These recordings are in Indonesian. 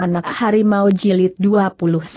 Anak Harimau Jilid 29.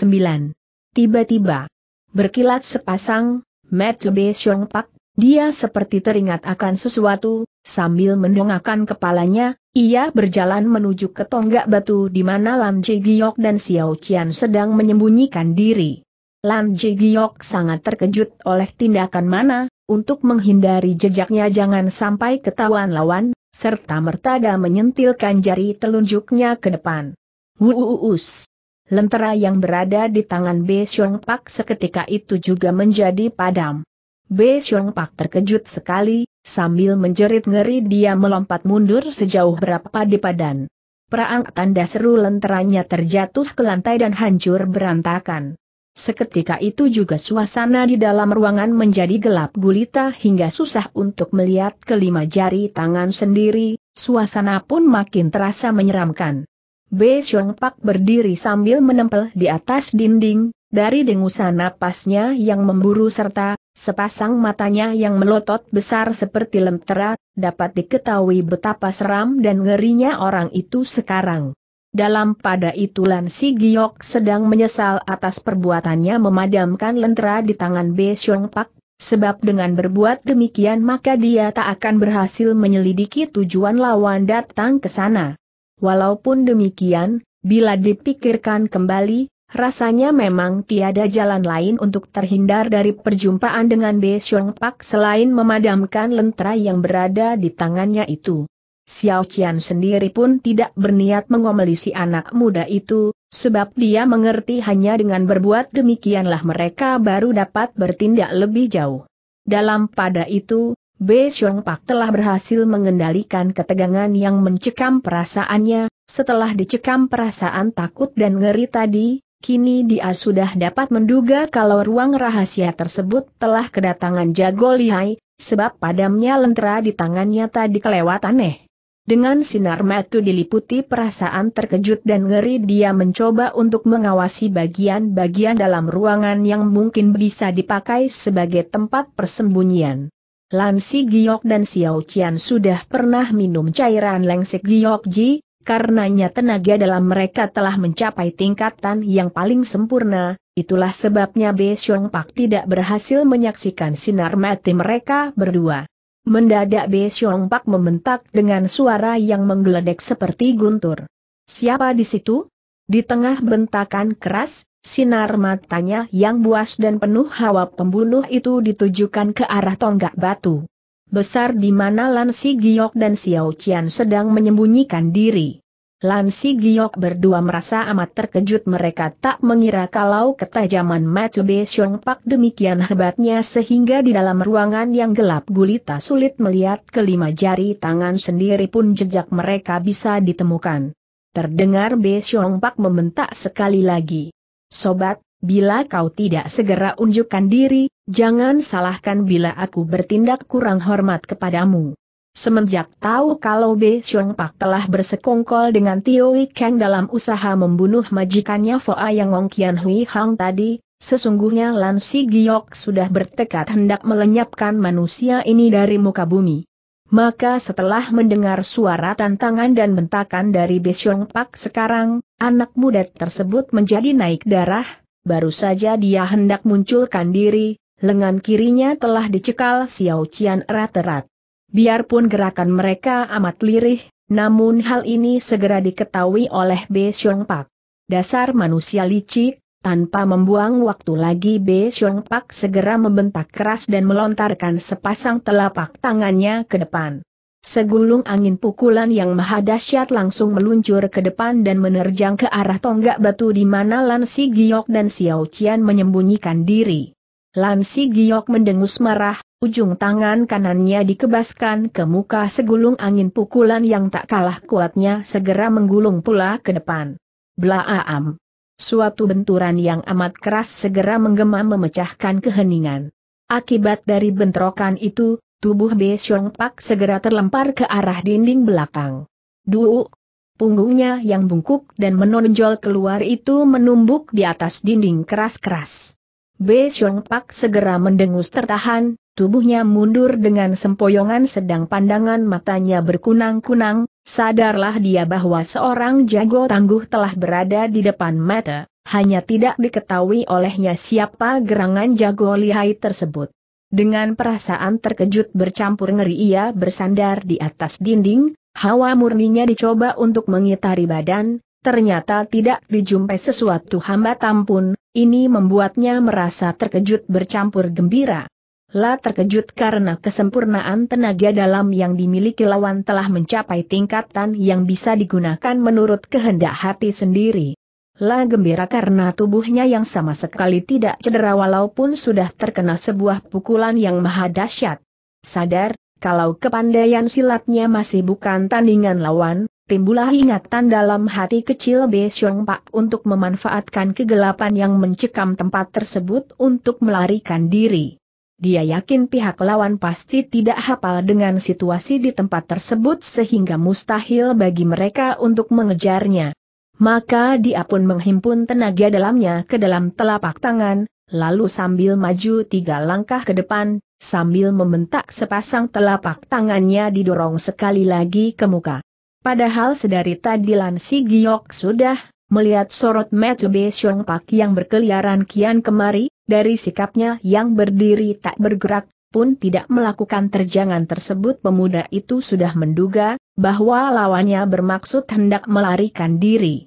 Tiba-tiba, berkilat sepasang, Matube Xiong Pak, dia seperti teringat akan sesuatu, sambil mendongakkan kepalanya, ia berjalan menuju ke tonggak batu di mana Lan Jigiok dan Xiao Qian sedang menyembunyikan diri. Lan Jigiok sangat terkejut oleh tindakan mana, untuk menghindari jejaknya jangan sampai ketahuan lawan, serta mertada menyentilkan jari telunjuknya ke depan. Wuus. Lentera yang berada di tangan B. Xiong Pak seketika itu juga menjadi padam. B. Xiong Pak terkejut sekali, sambil menjerit ngeri dia melompat mundur sejauh berapa di padan. Perang tanda seru lenteranya terjatuh ke lantai dan hancur berantakan. Seketika itu juga suasana di dalam ruangan menjadi gelap gulita hingga susah untuk melihat kelima jari tangan sendiri, suasana pun makin terasa menyeramkan. Be Chong Pak berdiri sambil menempel di atas dinding, dari dengusan napasnya yang memburu serta, sepasang matanya yang melotot besar seperti lentera, dapat diketahui betapa seram dan ngerinya orang itu sekarang. Dalam pada itu Si Giok sedang menyesal atas perbuatannya memadamkan lentera di tangan Be Chong Pak, sebab dengan berbuat demikian maka dia tak akan berhasil menyelidiki tujuan lawan datang ke sana. Walaupun demikian, bila dipikirkan kembali, rasanya memang tiada jalan lain untuk terhindar dari perjumpaan dengan Be Xiong Pak selain memadamkan lentera yang berada di tangannya itu. Xiao Qian sendiri pun tidak berniat mengomelisi anak muda itu, sebab dia mengerti hanya dengan berbuat demikianlah mereka baru dapat bertindak lebih jauh. Dalam pada itu, B. Xiong Pak telah berhasil mengendalikan ketegangan yang mencekam perasaannya, setelah dicekam perasaan takut dan ngeri tadi, kini dia sudah dapat menduga kalau ruang rahasia tersebut telah kedatangan jago lihai, sebab padamnya lentera di tangannya tadi kelewat aneh. Dengan sinar metu diliputi perasaan terkejut dan ngeri dia mencoba untuk mengawasi bagian-bagian dalam ruangan yang mungkin bisa dipakai sebagai tempat persembunyian. Lansi Si Giok dan Xiao Qian sudah pernah minum cairan lengsek Giok Ji, karenanya tenaga dalam mereka telah mencapai tingkatan yang paling sempurna, itulah sebabnya Be Xiong Pak tidak berhasil menyaksikan sinar mati mereka berdua. Mendadak Be Xiong Pak membentak dengan suara yang menggeledek seperti guntur. Siapa di situ? Di tengah bentakan keras, Sinar matanya yang buas dan penuh hawa pembunuh itu ditujukan ke arah tonggak batu. Besar di mana Lan Si Giok dan Xiao Qian sedang menyembunyikan diri. Lan Si Giok berdua merasa amat terkejut mereka tak mengira kalau ketajaman Be Xiong Pak demikian hebatnya sehingga di dalam ruangan yang gelap gulita sulit melihat kelima jari tangan sendiri pun jejak mereka bisa ditemukan. Terdengar Be Xiong Pak membentak sekali lagi. Sobat, bila kau tidak segera unjukkan diri, jangan salahkan bila aku bertindak kurang hormat kepadamu. Semenjak tahu kalau Be Xiong Pak telah bersekongkol dengan Tio Kang dalam usaha membunuh majikannya Foa Yang Ong Kian Hui Hang tadi, sesungguhnya Lan Si Giok sudah bertekad hendak melenyapkan manusia ini dari muka bumi. Maka setelah mendengar suara tantangan dan bentakan dari Besyong Pak sekarang, anak muda tersebut menjadi naik darah, baru saja dia hendak munculkan diri, lengan kirinya telah dicekal Xiao Qian erat-erat. Biarpun gerakan mereka amat lirih, namun hal ini segera diketahui oleh Besyong Pak. Dasar manusia licik, tanpa membuang waktu lagi Be Xiong Pak segera membentak keras dan melontarkan sepasang telapak tangannya ke depan. Segulung angin pukulan yang maha dahsyat langsung meluncur ke depan dan menerjang ke arah tonggak batu di mana Lan Si Giok dan Xiao Qian menyembunyikan diri. Lan Si Giok mendengus marah, ujung tangan kanannya dikebaskan ke muka segulung angin pukulan yang tak kalah kuatnya segera menggulung pula ke depan. Blaam. Suatu benturan yang amat keras segera menggema memecahkan keheningan. Akibat dari bentrokan itu, tubuh Be Xiong Pak segera terlempar ke arah dinding belakang. Duuk! Punggungnya yang bungkuk dan menonjol keluar itu menumbuk di atas dinding keras-keras. Be Xiong Pak segera mendengus tertahan, tubuhnya mundur dengan sempoyongan sedang pandangan matanya berkunang-kunang, Sadarlah dia bahwa seorang jago tangguh telah berada di depan mata, hanya tidak diketahui olehnya siapa gerangan jago lihai tersebut. Dengan perasaan terkejut bercampur ngeri ia bersandar di atas dinding, hawa murninya dicoba untuk mengitari badan, ternyata tidak dijumpai sesuatu hambatan pun, ini membuatnya merasa terkejut bercampur gembira. La terkejut karena kesempurnaan tenaga dalam yang dimiliki lawan telah mencapai tingkatan yang bisa digunakan menurut kehendak hati sendiri. La gembira karena tubuhnya yang sama sekali tidak cedera walaupun sudah terkena sebuah pukulan yang maha dahsyat. Sadar, kalau kepandaian silatnya masih bukan tandingan lawan, timbullah ingatan dalam hati kecil Besiong Pak untuk memanfaatkan kegelapan yang mencekam tempat tersebut untuk melarikan diri dia yakin pihak lawan pasti tidak hafal dengan situasi di tempat tersebut sehingga mustahil bagi mereka untuk mengejarnya. Maka dia pun menghimpun tenaga dalamnya ke dalam telapak tangan, lalu sambil maju tiga langkah ke depan, sambil membentak sepasang telapak tangannya didorong sekali lagi ke muka. Padahal sedari tadi Lan Si Giok sudah melihat sorot Matthew B. Pak yang berkeliaran kian kemari, dari sikapnya yang berdiri tak bergerak, pun tidak melakukan terjangan tersebut pemuda itu sudah menduga, bahwa lawannya bermaksud hendak melarikan diri.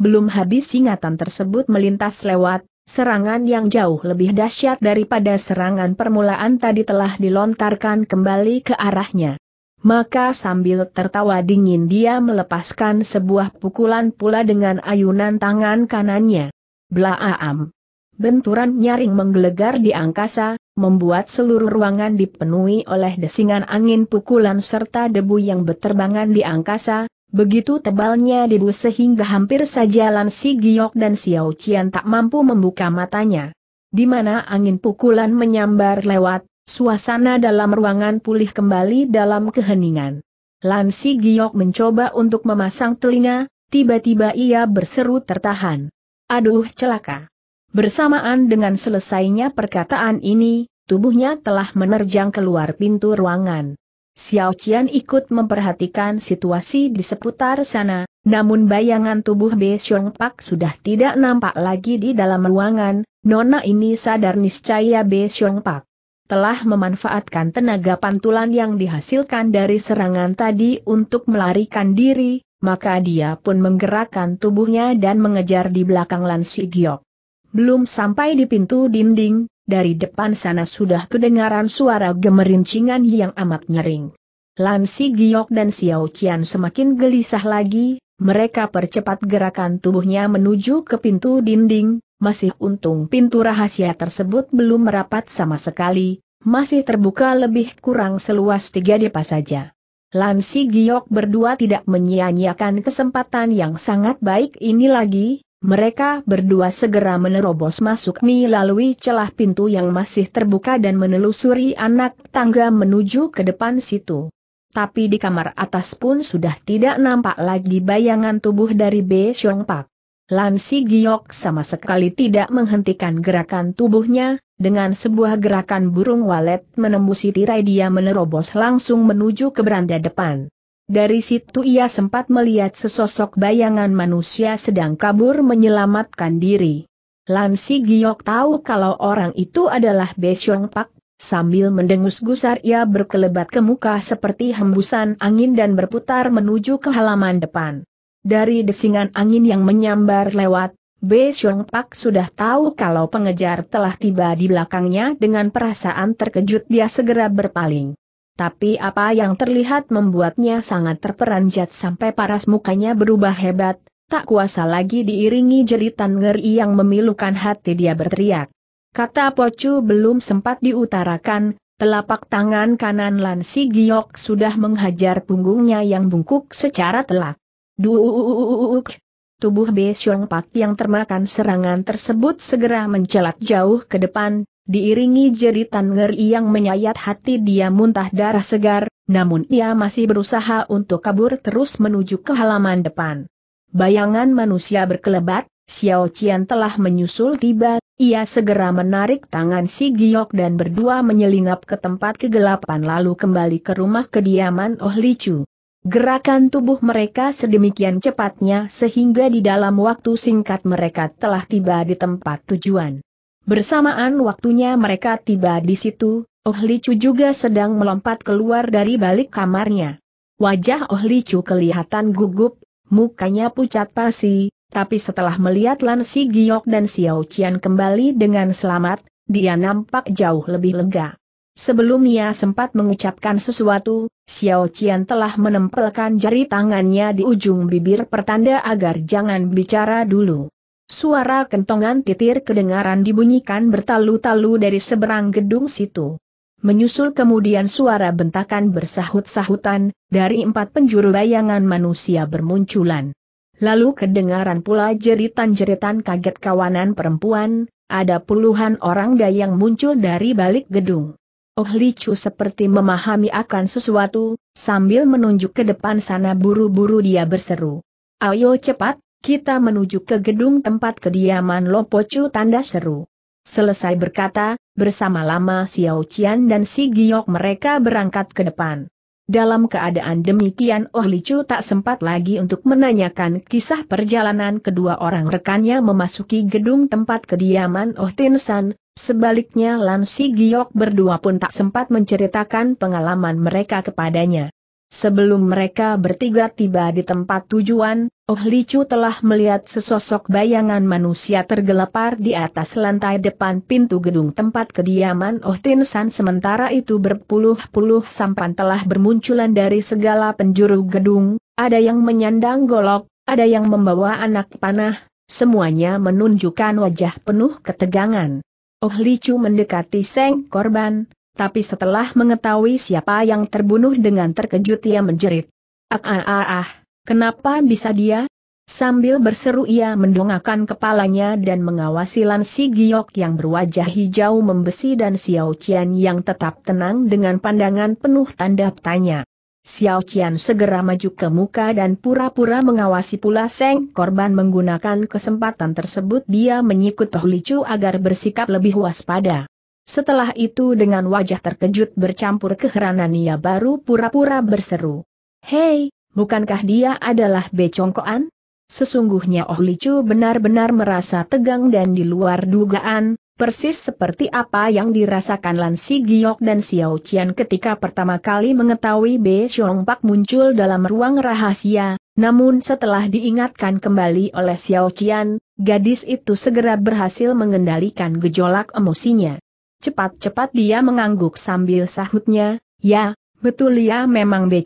Belum habis ingatan tersebut melintas lewat, serangan yang jauh lebih dahsyat daripada serangan permulaan tadi telah dilontarkan kembali ke arahnya. Maka sambil tertawa dingin dia melepaskan sebuah pukulan pula dengan ayunan tangan kanannya. Blaam benturan nyaring menggelegar di angkasa, membuat seluruh ruangan dipenuhi oleh desingan angin pukulan serta debu yang beterbangan di angkasa, begitu tebalnya debu sehingga hampir saja Lan Si Giok dan Xiao Qian tak mampu membuka matanya. Di mana angin pukulan menyambar lewat, suasana dalam ruangan pulih kembali dalam keheningan. Lan Si Giok mencoba untuk memasang telinga, tiba-tiba ia berseru tertahan. Aduh celaka. Bersamaan dengan selesainya perkataan ini, tubuhnya telah menerjang keluar pintu ruangan. Xiao Qian ikut memperhatikan situasi di seputar sana, namun bayangan tubuh Be Xiong Pak sudah tidak nampak lagi di dalam ruangan, nona ini sadar niscaya Be Xiong Pak telah memanfaatkan tenaga pantulan yang dihasilkan dari serangan tadi untuk melarikan diri, maka dia pun menggerakkan tubuhnya dan mengejar di belakang Lan Si Giok. Belum sampai di pintu dinding, dari depan sana sudah kedengaran suara gemerincingan yang amat nyering. Lansi Giok dan Xiao Qian semakin gelisah lagi, mereka percepat gerakan tubuhnya menuju ke pintu dinding, masih untung pintu rahasia tersebut belum merapat sama sekali, masih terbuka lebih kurang seluas tiga depa saja. Lansi Giok berdua tidak menyia-nyiakan kesempatan yang sangat baik ini lagi, mereka berdua segera menerobos masuk melalui celah pintu yang masih terbuka dan menelusuri anak tangga menuju ke depan situ. Tapi di kamar atas pun sudah tidak nampak lagi bayangan tubuh dari B. Xiong Pak. Lansi Giok sama sekali tidak menghentikan gerakan tubuhnya, dengan sebuah gerakan burung walet menembusi tirai dia menerobos langsung menuju ke beranda depan. Dari situ ia sempat melihat sesosok bayangan manusia sedang kabur menyelamatkan diri. Lansi Giok tahu kalau orang itu adalah Besyong Pak, sambil mendengus gusar ia berkelebat ke muka seperti hembusan angin dan berputar menuju ke halaman depan. Dari desingan angin yang menyambar lewat, Besyong Pak sudah tahu kalau pengejar telah tiba di belakangnya dengan perasaan terkejut dia segera berpaling tapi apa yang terlihat membuatnya sangat terperanjat sampai paras mukanya berubah hebat, tak kuasa lagi diiringi jeritan ngeri yang memilukan hati dia berteriak. Kata Pocu belum sempat diutarakan, telapak tangan kanan Lansi Giok sudah menghajar punggungnya yang bungkuk secara telak. Duuuuk! Tubuh Be Siong Pak yang termakan serangan tersebut segera mencelat jauh ke depan, diiringi jeritan ngeri yang menyayat hati dia muntah darah segar, namun ia masih berusaha untuk kabur terus menuju ke halaman depan. Bayangan manusia berkelebat, Xiao Qian telah menyusul tiba, ia segera menarik tangan si Giok dan berdua menyelinap ke tempat kegelapan lalu kembali ke rumah kediaman Oh Li Chu. Gerakan tubuh mereka sedemikian cepatnya sehingga di dalam waktu singkat mereka telah tiba di tempat tujuan. Bersamaan waktunya mereka tiba di situ, Oh Licu juga sedang melompat keluar dari balik kamarnya. Wajah Oh Licu kelihatan gugup, mukanya pucat pasi, tapi setelah melihat Lan Si Giok dan Xiao Qian kembali dengan selamat, dia nampak jauh lebih lega. Sebelum ia sempat mengucapkan sesuatu, Xiao Qian telah menempelkan jari tangannya di ujung bibir pertanda agar jangan bicara dulu. Suara kentongan titir kedengaran dibunyikan bertalu-talu dari seberang gedung situ. Menyusul kemudian suara bentakan bersahut-sahutan, dari empat penjuru bayangan manusia bermunculan. Lalu kedengaran pula jeritan-jeritan kaget kawanan perempuan, ada puluhan orang dayang muncul dari balik gedung. Oh Licu seperti memahami akan sesuatu, sambil menunjuk ke depan sana buru-buru dia berseru. Ayo cepat, kita menuju ke gedung tempat kediaman Lopocu tanda seru. Selesai berkata, bersama lama Xiao Qian dan Si Giok mereka berangkat ke depan. Dalam keadaan demikian Oh Licu tak sempat lagi untuk menanyakan kisah perjalanan kedua orang rekannya memasuki gedung tempat kediaman Oh Tin San, sebaliknya Lan Si Giok berdua pun tak sempat menceritakan pengalaman mereka kepadanya. Sebelum mereka bertiga tiba di tempat tujuan, Oh Licu telah melihat sesosok bayangan manusia tergelepar di atas lantai depan pintu gedung tempat kediaman Oh Tinsan sementara itu berpuluh-puluh sampan telah bermunculan dari segala penjuru gedung, ada yang menyandang golok, ada yang membawa anak panah, semuanya menunjukkan wajah penuh ketegangan. Oh Licu mendekati Seng korban, tapi setelah mengetahui siapa yang terbunuh dengan terkejut ia menjerit. Ah ah ah ah. ah. Kenapa bisa dia? Sambil berseru ia mendongakkan kepalanya dan mengawasi Lan Si Giok yang berwajah hijau membesi dan Xiao Qian yang tetap tenang dengan pandangan penuh tanda tanya. Xiao Qian segera maju ke muka dan pura-pura mengawasi pula Seng korban menggunakan kesempatan tersebut dia menyikut Toh Licu agar bersikap lebih waspada. Setelah itu dengan wajah terkejut bercampur keheranan ia baru pura-pura berseru. Hei, bukankah dia adalah Becongkoan? Sesungguhnya Oh Licu benar-benar merasa tegang dan di luar dugaan, persis seperti apa yang dirasakan Lan Si Giok dan Xiao Qian ketika pertama kali mengetahui Be Xiong Pak muncul dalam ruang rahasia, namun setelah diingatkan kembali oleh Xiao Qian, gadis itu segera berhasil mengendalikan gejolak emosinya. Cepat-cepat dia mengangguk sambil sahutnya, ya, betul ya memang Be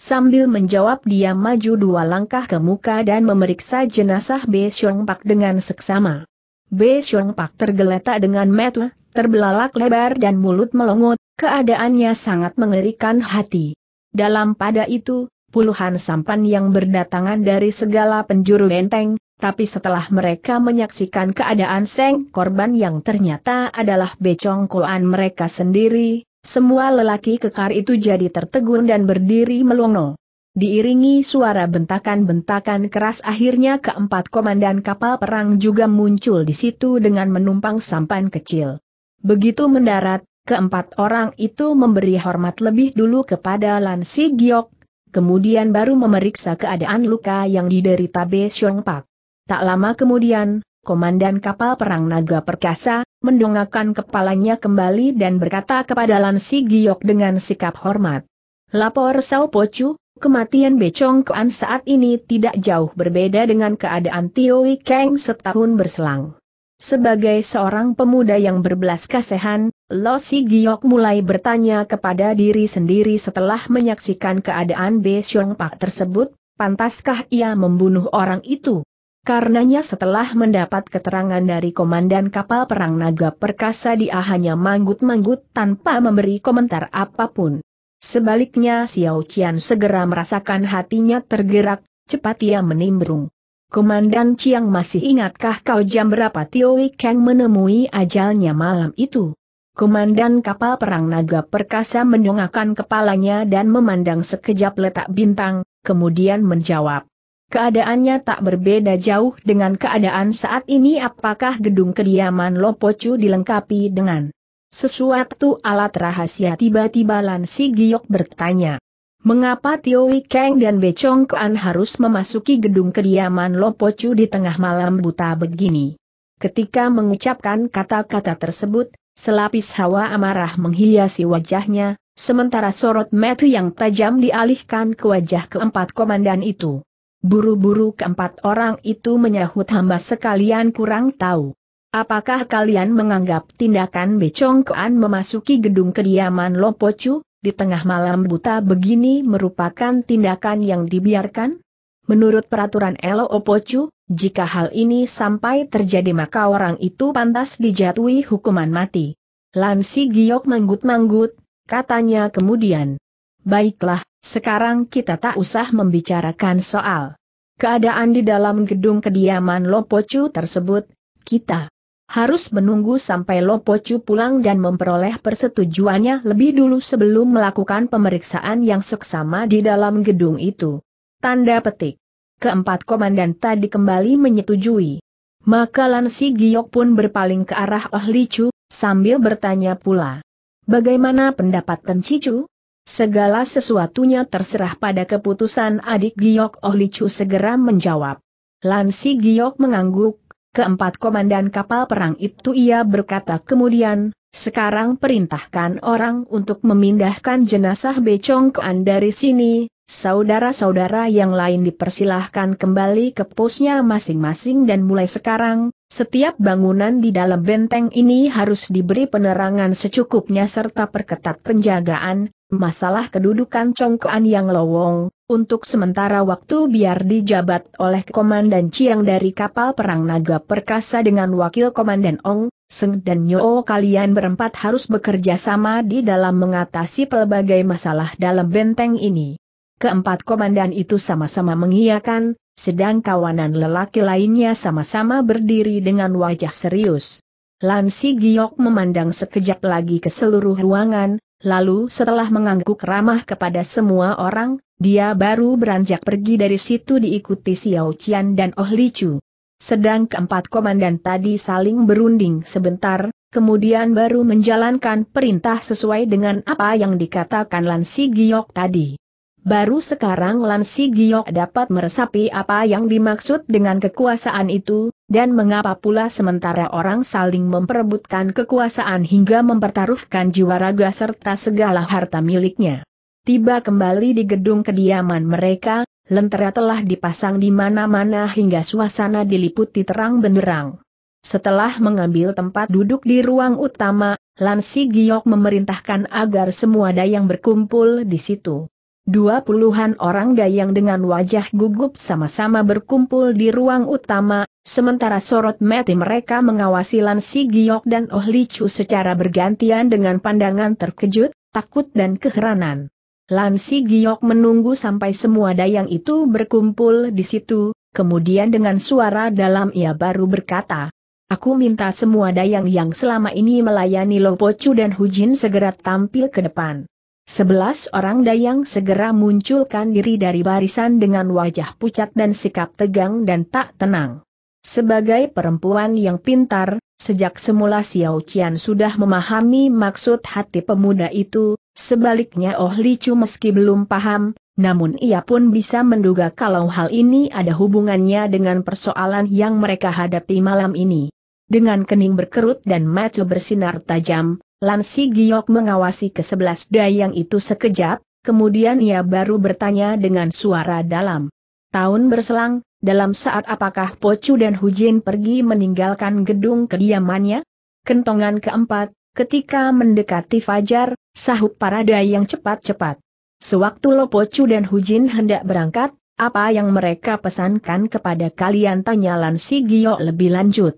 Sambil menjawab dia maju dua langkah ke muka dan memeriksa jenazah Be Xiong Pak dengan seksama. Be Xiong Pak tergeletak dengan metu, terbelalak lebar dan mulut melongot, keadaannya sangat mengerikan hati. Dalam pada itu, puluhan sampan yang berdatangan dari segala penjuru benteng, tapi setelah mereka menyaksikan keadaan Seng korban yang ternyata adalah Becong mereka sendiri, semua lelaki kekar itu jadi tertegun dan berdiri melongo. Diiringi suara bentakan-bentakan keras akhirnya keempat komandan kapal perang juga muncul di situ dengan menumpang sampan kecil. Begitu mendarat, keempat orang itu memberi hormat lebih dulu kepada Lan Si Giok, kemudian baru memeriksa keadaan luka yang diderita Be Siong Pak. Tak lama kemudian, komandan kapal perang Naga Perkasa, mendongakkan kepalanya kembali dan berkata kepada Lansi Giok dengan sikap hormat. Lapor Sao Pocu, kematian Becong Kuan saat ini tidak jauh berbeda dengan keadaan Tio Kang setahun berselang. Sebagai seorang pemuda yang berbelas kasihan, Lo Si Giok mulai bertanya kepada diri sendiri setelah menyaksikan keadaan Be Siong Pak tersebut, pantaskah ia membunuh orang itu? Karenanya setelah mendapat keterangan dari komandan kapal perang naga perkasa dia hanya manggut-manggut tanpa memberi komentar apapun. Sebaliknya Xiao Qian segera merasakan hatinya tergerak, cepat ia menimbrung. Komandan Chiang masih ingatkah kau jam berapa Tio Kang menemui ajalnya malam itu? Komandan kapal perang naga perkasa menyongakkan kepalanya dan memandang sekejap letak bintang, kemudian menjawab. Keadaannya tak berbeda jauh dengan keadaan saat ini apakah gedung kediaman Lopocu dilengkapi dengan sesuatu alat rahasia tiba-tiba Lan Si Giok bertanya. Mengapa Tio Kang dan Becong Kuan harus memasuki gedung kediaman Lopocu di tengah malam buta begini? Ketika mengucapkan kata-kata tersebut, selapis hawa amarah menghiasi wajahnya, sementara sorot metu yang tajam dialihkan ke wajah keempat komandan itu. Buru-buru keempat orang itu menyahut hamba sekalian kurang tahu. Apakah kalian menganggap tindakan Becongkoan memasuki gedung kediaman Lopocu, di tengah malam buta begini merupakan tindakan yang dibiarkan? Menurut peraturan Elo Opocu, jika hal ini sampai terjadi maka orang itu pantas dijatuhi hukuman mati. Lansi Giok manggut-manggut, katanya kemudian. Baiklah, sekarang kita tak usah membicarakan soal keadaan di dalam gedung kediaman Lopocu tersebut, kita harus menunggu sampai Lopocu pulang dan memperoleh persetujuannya lebih dulu sebelum melakukan pemeriksaan yang seksama di dalam gedung itu. Tanda petik. Keempat komandan tadi kembali menyetujui. Maka Lansi Giok pun berpaling ke arah Oh Chu, sambil bertanya pula. Bagaimana pendapat Ten Chu? Segala sesuatunya terserah pada keputusan adik Giok Oh segera menjawab. Lansi Giok mengangguk, keempat komandan kapal perang itu ia berkata kemudian, sekarang perintahkan orang untuk memindahkan jenazah Becong ke k'an dari sini, Saudara-saudara yang lain dipersilahkan kembali ke posnya masing-masing dan mulai sekarang, setiap bangunan di dalam benteng ini harus diberi penerangan secukupnya serta perketat penjagaan, masalah kedudukan Congkoan yang lowong, untuk sementara waktu biar dijabat oleh Komandan Chiang dari kapal perang Naga Perkasa dengan Wakil Komandan Ong, Seng dan Nyo kalian berempat harus bekerja sama di dalam mengatasi pelbagai masalah dalam benteng ini. Keempat komandan itu sama-sama mengiyakan, sedang kawanan lelaki lainnya sama-sama berdiri dengan wajah serius. Lansi Giok memandang sekejap lagi ke seluruh ruangan, Lalu setelah mengangguk ramah kepada semua orang, dia baru beranjak pergi dari situ diikuti Xiao Qian dan Oh Li Chu. Sedang keempat komandan tadi saling berunding sebentar, kemudian baru menjalankan perintah sesuai dengan apa yang dikatakan Lan Si Giok tadi. Baru sekarang Lan Si Giok dapat meresapi apa yang dimaksud dengan kekuasaan itu, dan mengapa pula sementara orang saling memperebutkan kekuasaan hingga mempertaruhkan jiwa raga serta segala harta miliknya. Tiba kembali di gedung kediaman mereka, lentera telah dipasang di mana-mana hingga suasana diliputi terang benderang. Setelah mengambil tempat duduk di ruang utama, Lan Si Giok memerintahkan agar semua dayang berkumpul di situ. Dua puluhan orang dayang dengan wajah gugup sama-sama berkumpul di ruang utama, sementara sorot mati mereka mengawasi Lansi Giok dan Oh Li secara bergantian dengan pandangan terkejut, takut dan keheranan. Lansi Giok menunggu sampai semua dayang itu berkumpul di situ, kemudian dengan suara dalam ia baru berkata, Aku minta semua dayang yang selama ini melayani Lopocu dan Hujin segera tampil ke depan. Sebelas orang dayang segera munculkan diri dari barisan dengan wajah pucat dan sikap tegang dan tak tenang. Sebagai perempuan yang pintar, sejak semula Xiao Qian sudah memahami maksud hati pemuda itu, sebaliknya Oh Li Chu meski belum paham, namun ia pun bisa menduga kalau hal ini ada hubungannya dengan persoalan yang mereka hadapi malam ini. Dengan kening berkerut dan mata bersinar tajam, Lansi Giok mengawasi ke sebelas dayang itu sekejap, kemudian ia baru bertanya dengan suara dalam. Tahun berselang, dalam saat apakah Pocu dan Hujin pergi meninggalkan gedung kediamannya? Kentongan keempat, ketika mendekati Fajar, sahut para dayang cepat-cepat. Sewaktu Lo Pocu dan Hujin hendak berangkat, apa yang mereka pesankan kepada kalian tanya Lansi Si lebih lanjut.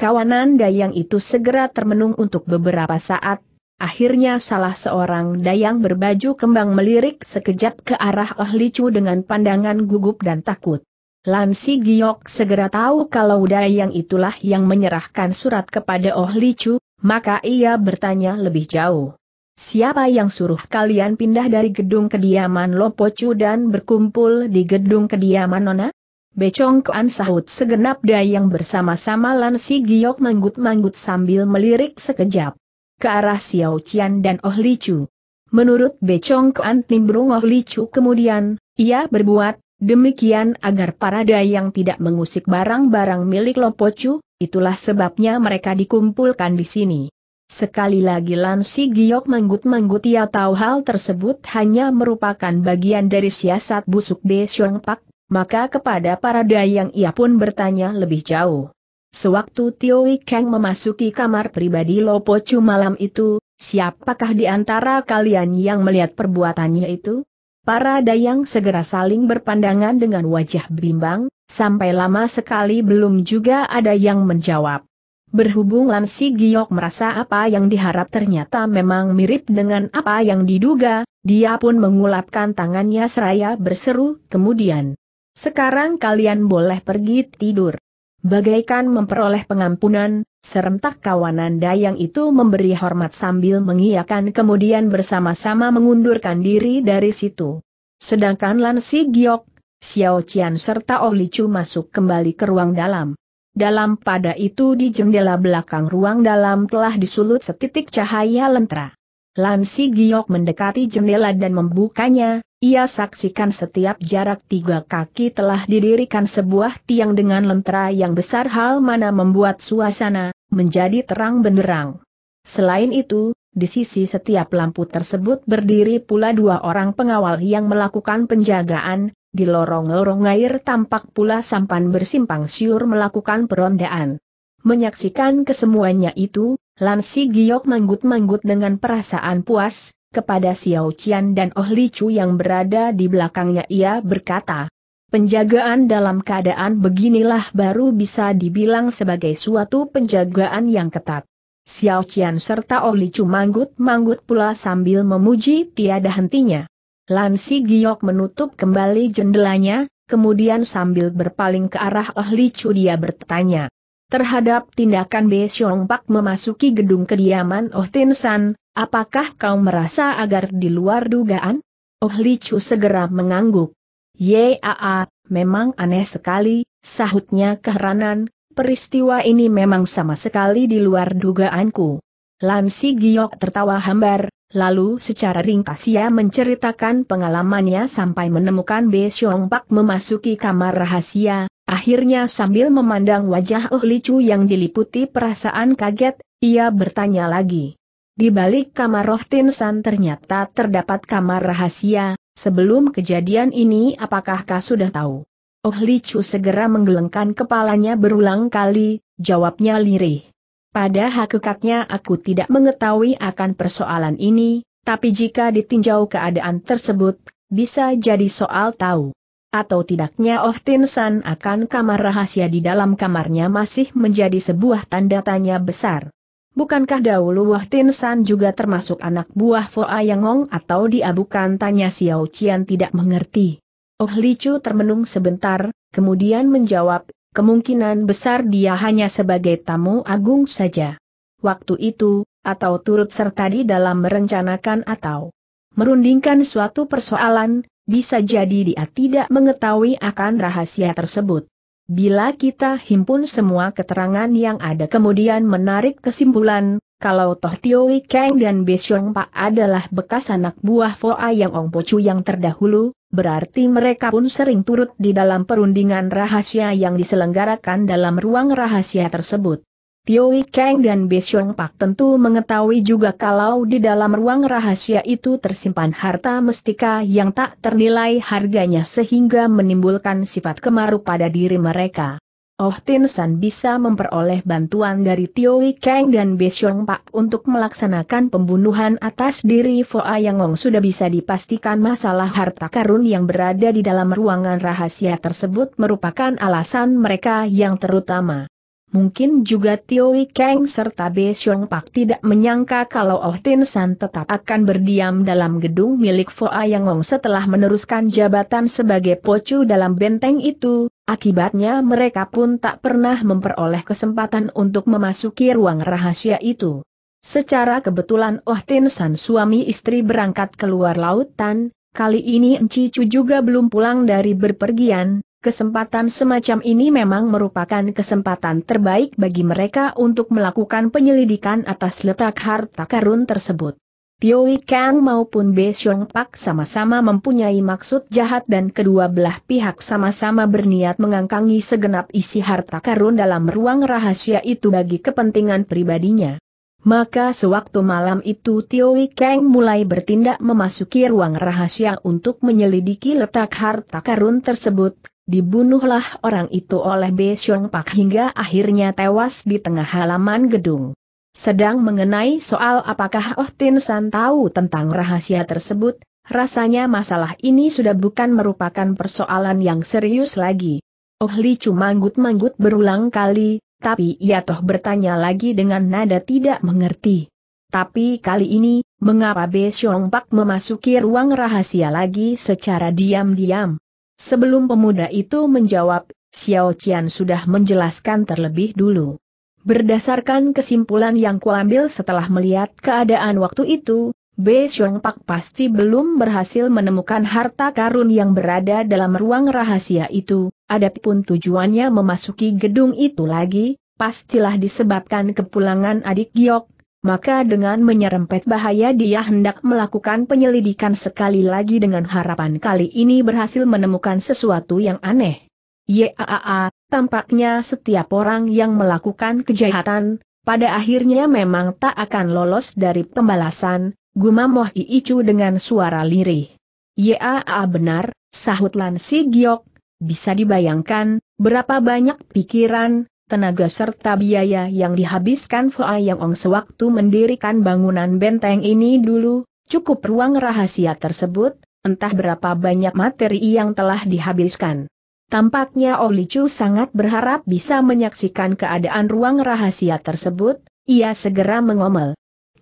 Kawanan dayang itu segera termenung untuk beberapa saat, Akhirnya salah seorang dayang berbaju kembang melirik sekejap ke arah Oh Licu dengan pandangan gugup dan takut. Lansi Giok segera tahu kalau dayang itulah yang menyerahkan surat kepada Oh Licu, maka ia bertanya lebih jauh. Siapa yang suruh kalian pindah dari gedung kediaman Lopocu dan berkumpul di gedung kediaman Nona? Becong Kuan sahut segenap dayang bersama-sama Lan Si Giok manggut-manggut sambil melirik sekejap. Ke arah Xiao Qian dan Oh Li Chu. Menurut Becong Kuan Timbrung Oh Li Chu kemudian, ia berbuat, demikian agar para dayang tidak mengusik barang-barang milik Lopocu, itulah sebabnya mereka dikumpulkan di sini. Sekali lagi Lan Si Giok manggut-manggut ia tahu hal tersebut hanya merupakan bagian dari siasat busuk Be Xiong Pak maka kepada para dayang ia pun bertanya lebih jauh. Sewaktu Tio Wikeng memasuki kamar pribadi Lopocu malam itu, siapakah di antara kalian yang melihat perbuatannya itu? Para dayang segera saling berpandangan dengan wajah bimbang, sampai lama sekali belum juga ada yang menjawab. Berhubung Lansi Giok merasa apa yang diharap ternyata memang mirip dengan apa yang diduga, dia pun mengulapkan tangannya seraya berseru kemudian. Sekarang kalian boleh pergi tidur. Bagaikan memperoleh pengampunan, serentak kawanan dayang itu memberi hormat sambil mengiakan kemudian bersama-sama mengundurkan diri dari situ. Sedangkan Lan Si Giok, Xiao Qian serta Oh Chu masuk kembali ke ruang dalam. Dalam pada itu di jendela belakang ruang dalam telah disulut setitik cahaya lentera. Lan Si Giok mendekati jendela dan membukanya, ia saksikan setiap jarak tiga kaki telah didirikan sebuah tiang dengan lentera yang besar hal mana membuat suasana menjadi terang benderang. Selain itu, di sisi setiap lampu tersebut berdiri pula dua orang pengawal yang melakukan penjagaan, di lorong-lorong air tampak pula sampan bersimpang siur melakukan perondaan. Menyaksikan kesemuanya itu, Lansi Giok manggut-manggut dengan perasaan puas, kepada Xiao Qian dan Oh Li Chu yang berada di belakangnya ia berkata, penjagaan dalam keadaan beginilah baru bisa dibilang sebagai suatu penjagaan yang ketat. Xiao Qian serta Oh Li Chu manggut-manggut pula sambil memuji tiada hentinya. Lansi Giok menutup kembali jendelanya, kemudian sambil berpaling ke arah Oh Li Chu dia bertanya, terhadap tindakan Be Xiong Pak memasuki gedung kediaman Oh Tin San, apakah kau merasa agar di luar dugaan? Oh Li Chu segera mengangguk. Yaa, memang aneh sekali, sahutnya keheranan, peristiwa ini memang sama sekali di luar dugaanku. Lansi Giok tertawa hambar, lalu secara ringkas ia menceritakan pengalamannya sampai menemukan Be Xiong Pak memasuki kamar rahasia, Akhirnya sambil memandang wajah Oh Licu yang diliputi perasaan kaget, ia bertanya lagi. Di balik kamar roh Tinsan ternyata terdapat kamar rahasia, sebelum kejadian ini apakah kau sudah tahu? Oh Licu segera menggelengkan kepalanya berulang kali, jawabnya lirih. Pada hakikatnya aku tidak mengetahui akan persoalan ini, tapi jika ditinjau keadaan tersebut, bisa jadi soal tahu atau tidaknya Oh Tin San akan kamar rahasia di dalam kamarnya masih menjadi sebuah tanda tanya besar. Bukankah dahulu Oh Tin San juga termasuk anak buah Fo Ayang Hong atau diabukan tanya Xiao Qian tidak mengerti. Oh Li Chu termenung sebentar, kemudian menjawab, kemungkinan besar dia hanya sebagai tamu agung saja. Waktu itu, atau turut serta di dalam merencanakan atau merundingkan suatu persoalan, bisa jadi dia tidak mengetahui akan rahasia tersebut. Bila kita himpun semua keterangan yang ada kemudian menarik kesimpulan, kalau Toh Tio Wei Kang dan Beshong Pak adalah bekas anak buah Foa yang Ong Pocu yang terdahulu, berarti mereka pun sering turut di dalam perundingan rahasia yang diselenggarakan dalam ruang rahasia tersebut. Tioi Kang dan Besiong Pak tentu mengetahui juga kalau di dalam ruang rahasia itu tersimpan harta mestika yang tak ternilai harganya sehingga menimbulkan sifat kemaru pada diri mereka. Oh Tin San bisa memperoleh bantuan dari Tioi Kang dan Besiong Pak untuk melaksanakan pembunuhan atas diri Foa Yangong sudah bisa dipastikan masalah harta karun yang berada di dalam ruangan rahasia tersebut merupakan alasan mereka yang terutama. Mungkin juga Tioi Kang serta Be Xiong Pak tidak menyangka kalau Oh Tin San tetap akan berdiam dalam gedung milik Foa Yangong setelah meneruskan jabatan sebagai pocu dalam benteng itu, akibatnya mereka pun tak pernah memperoleh kesempatan untuk memasuki ruang rahasia itu. Secara kebetulan Oh Tin San suami istri berangkat keluar lautan, kali ini Enci Chu juga belum pulang dari berpergian, Kesempatan semacam ini memang merupakan kesempatan terbaik bagi mereka untuk melakukan penyelidikan atas letak harta karun tersebut. Tio Kang maupun Be Xiong Pak sama-sama mempunyai maksud jahat dan kedua belah pihak sama-sama berniat mengangkangi segenap isi harta karun dalam ruang rahasia itu bagi kepentingan pribadinya. Maka sewaktu malam itu Tio Kang mulai bertindak memasuki ruang rahasia untuk menyelidiki letak harta karun tersebut Dibunuhlah orang itu oleh Be Siong Pak hingga akhirnya tewas di tengah halaman gedung. Sedang mengenai soal apakah Oh Tin San tahu tentang rahasia tersebut, rasanya masalah ini sudah bukan merupakan persoalan yang serius lagi. Oh Li cuma manggut-manggut berulang kali, tapi ia toh bertanya lagi dengan nada tidak mengerti. Tapi kali ini, mengapa Be Pak memasuki ruang rahasia lagi secara diam-diam? Sebelum pemuda itu menjawab, Xiao Qian sudah menjelaskan terlebih dulu. Berdasarkan kesimpulan yang kuambil setelah melihat keadaan waktu itu, Bei Xiong Pak pasti belum berhasil menemukan harta karun yang berada dalam ruang rahasia itu, adapun tujuannya memasuki gedung itu lagi, pastilah disebabkan kepulangan adik Giok, maka dengan menyerempet bahaya dia hendak melakukan penyelidikan sekali lagi dengan harapan kali ini berhasil menemukan sesuatu yang aneh. Yaa, tampaknya setiap orang yang melakukan kejahatan, pada akhirnya memang tak akan lolos dari pembalasan, gumam Moh Iicu dengan suara lirih. Yaa benar, sahut Lan Si Giok, bisa dibayangkan, berapa banyak pikiran, tenaga serta biaya yang dihabiskan Fuai Yang Ong sewaktu mendirikan bangunan benteng ini dulu, cukup ruang rahasia tersebut, entah berapa banyak materi yang telah dihabiskan. Tampaknya Oli Chu sangat berharap bisa menyaksikan keadaan ruang rahasia tersebut, ia segera mengomel.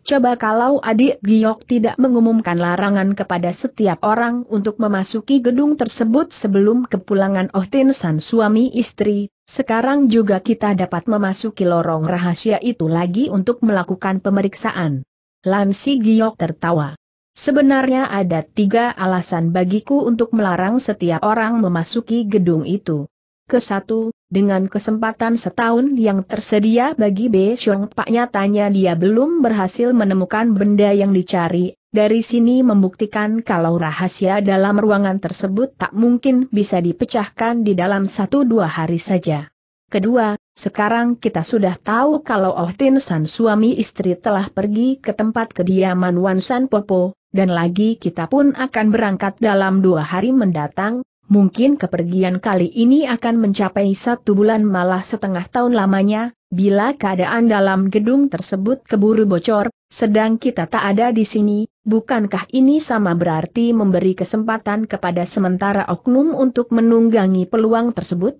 Coba kalau adik Giok tidak mengumumkan larangan kepada setiap orang untuk memasuki gedung tersebut sebelum kepulangan Oh Tin San suami istri, sekarang juga kita dapat memasuki lorong rahasia itu lagi untuk melakukan pemeriksaan. Lansi Giok tertawa. Sebenarnya ada tiga alasan bagiku untuk melarang setiap orang memasuki gedung itu. Kesatu, dengan kesempatan setahun yang tersedia bagi Be Xiong Pak nyatanya dia belum berhasil menemukan benda yang dicari, dari sini membuktikan kalau rahasia dalam ruangan tersebut tak mungkin bisa dipecahkan di dalam satu dua hari saja. Kedua, sekarang kita sudah tahu kalau Oh Tin San suami istri telah pergi ke tempat kediaman Wan San Popo, dan lagi kita pun akan berangkat dalam dua hari mendatang, Mungkin kepergian kali ini akan mencapai satu bulan malah setengah tahun lamanya, bila keadaan dalam gedung tersebut keburu bocor, sedang kita tak ada di sini, bukankah ini sama berarti memberi kesempatan kepada sementara oknum untuk menunggangi peluang tersebut?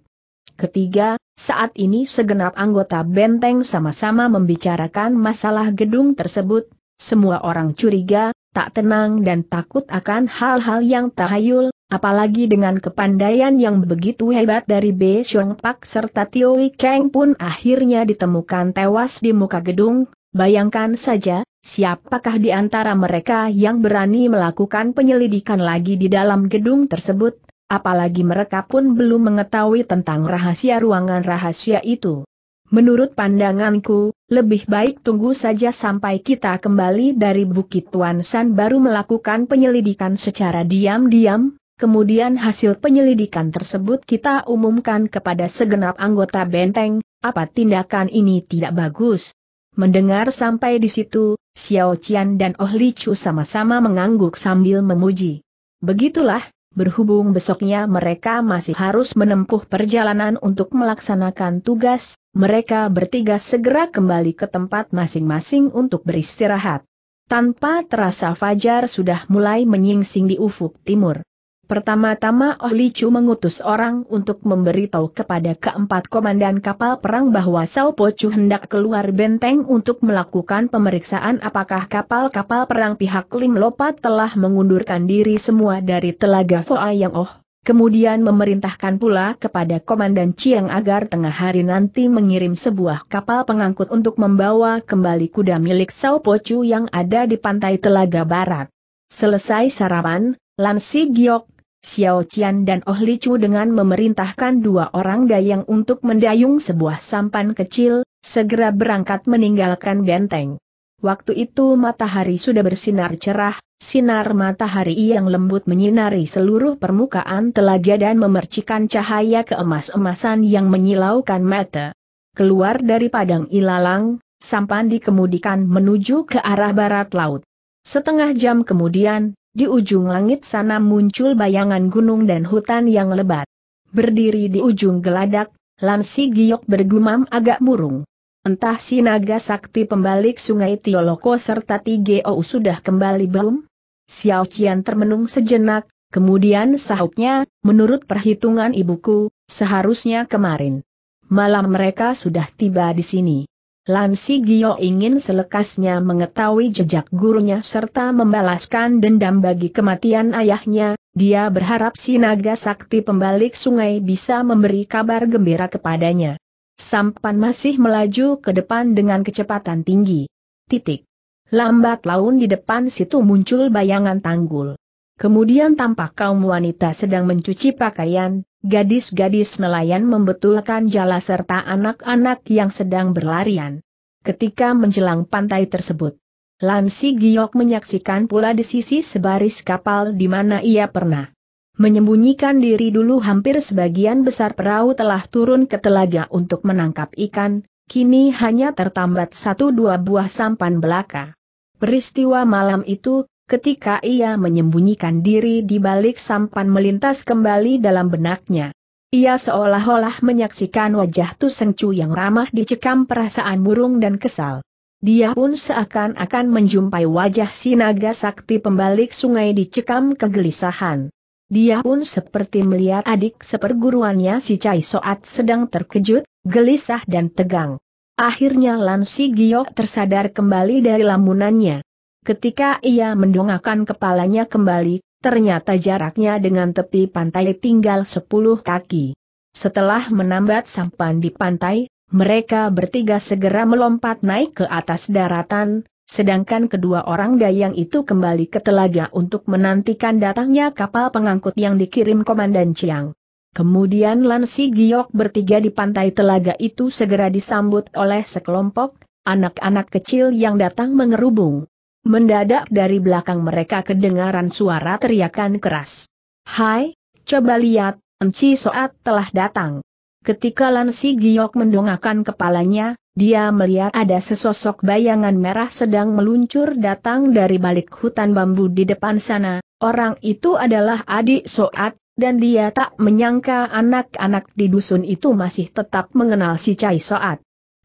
Ketiga, saat ini segenap anggota benteng sama-sama membicarakan masalah gedung tersebut, semua orang curiga, tak tenang dan takut akan hal-hal yang tahayul, Apalagi dengan kepandaian yang begitu hebat dari Be Xiong Pak serta Tio Kang pun akhirnya ditemukan tewas di muka gedung, bayangkan saja, siapakah di antara mereka yang berani melakukan penyelidikan lagi di dalam gedung tersebut, apalagi mereka pun belum mengetahui tentang rahasia ruangan rahasia itu. Menurut pandanganku, lebih baik tunggu saja sampai kita kembali dari Bukit Tuan San baru melakukan penyelidikan secara diam-diam, Kemudian hasil penyelidikan tersebut kita umumkan kepada segenap anggota benteng, apa tindakan ini tidak bagus. Mendengar sampai di situ, Xiao Qian dan Oh Li Chu sama-sama mengangguk sambil memuji. Begitulah, berhubung besoknya mereka masih harus menempuh perjalanan untuk melaksanakan tugas, mereka bertiga segera kembali ke tempat masing-masing untuk beristirahat. Tanpa terasa Fajar sudah mulai menyingsing di ufuk timur. Pertama-tama Oh Chu mengutus orang untuk memberitahu kepada keempat komandan kapal perang bahwa Sao Po Chu hendak keluar benteng untuk melakukan pemeriksaan apakah kapal-kapal perang pihak Lim Lopat telah mengundurkan diri semua dari telaga Foa yang Oh. Kemudian memerintahkan pula kepada Komandan Chiang agar tengah hari nanti mengirim sebuah kapal pengangkut untuk membawa kembali kuda milik Sao Po Chu yang ada di pantai Telaga Barat. Selesai sarapan, Lansi Giok Xiao Qian dan Oh Li Chu dengan memerintahkan dua orang dayang untuk mendayung sebuah sampan kecil, segera berangkat meninggalkan benteng. Waktu itu matahari sudah bersinar cerah, sinar matahari yang lembut menyinari seluruh permukaan telaga dan memercikan cahaya keemas-emasan yang menyilaukan mata. Keluar dari padang ilalang, sampan dikemudikan menuju ke arah barat laut. Setengah jam kemudian, di ujung langit sana muncul bayangan gunung dan hutan yang lebat. Berdiri di ujung geladak, Lansi Giok bergumam agak murung. Entah si naga sakti pembalik sungai Tioloko serta Tigeo sudah kembali belum? Xiao Qian termenung sejenak, kemudian sahutnya, menurut perhitungan ibuku, seharusnya kemarin. Malam mereka sudah tiba di sini. Lansi Si Gio ingin selekasnya mengetahui jejak gurunya serta membalaskan dendam bagi kematian ayahnya, dia berharap si naga sakti pembalik sungai bisa memberi kabar gembira kepadanya. Sampan masih melaju ke depan dengan kecepatan tinggi. Titik. Lambat laun di depan situ muncul bayangan tanggul. Kemudian tampak kaum wanita sedang mencuci pakaian, Gadis-gadis nelayan membetulkan jala serta anak-anak yang sedang berlarian. Ketika menjelang pantai tersebut, Lansi Giok menyaksikan pula di sisi sebaris kapal di mana ia pernah menyembunyikan diri dulu hampir sebagian besar perahu telah turun ke telaga untuk menangkap ikan, kini hanya tertambat satu dua buah sampan belaka. Peristiwa malam itu, ketika ia menyembunyikan diri di balik sampan melintas kembali dalam benaknya. Ia seolah-olah menyaksikan wajah Tuseng Chu yang ramah dicekam perasaan murung dan kesal. Dia pun seakan-akan menjumpai wajah si naga sakti pembalik sungai dicekam kegelisahan. Dia pun seperti melihat adik seperguruannya si Cai Soat sedang terkejut, gelisah dan tegang. Akhirnya Lan Si Giok tersadar kembali dari lamunannya. Ketika ia mendongakkan kepalanya kembali, ternyata jaraknya dengan tepi pantai tinggal 10 kaki. Setelah menambat sampan di pantai, mereka bertiga segera melompat naik ke atas daratan, sedangkan kedua orang dayang itu kembali ke telaga untuk menantikan datangnya kapal pengangkut yang dikirim Komandan Chiang. Kemudian Lansi Giok bertiga di pantai telaga itu segera disambut oleh sekelompok anak-anak kecil yang datang mengerubung. Mendadak dari belakang mereka kedengaran suara teriakan keras. Hai, coba lihat, Enci Soat telah datang. Ketika Lansi Giok mendongakkan kepalanya, dia melihat ada sesosok bayangan merah sedang meluncur datang dari balik hutan bambu di depan sana. Orang itu adalah adik Soat, dan dia tak menyangka anak-anak di dusun itu masih tetap mengenal si Cai Soat.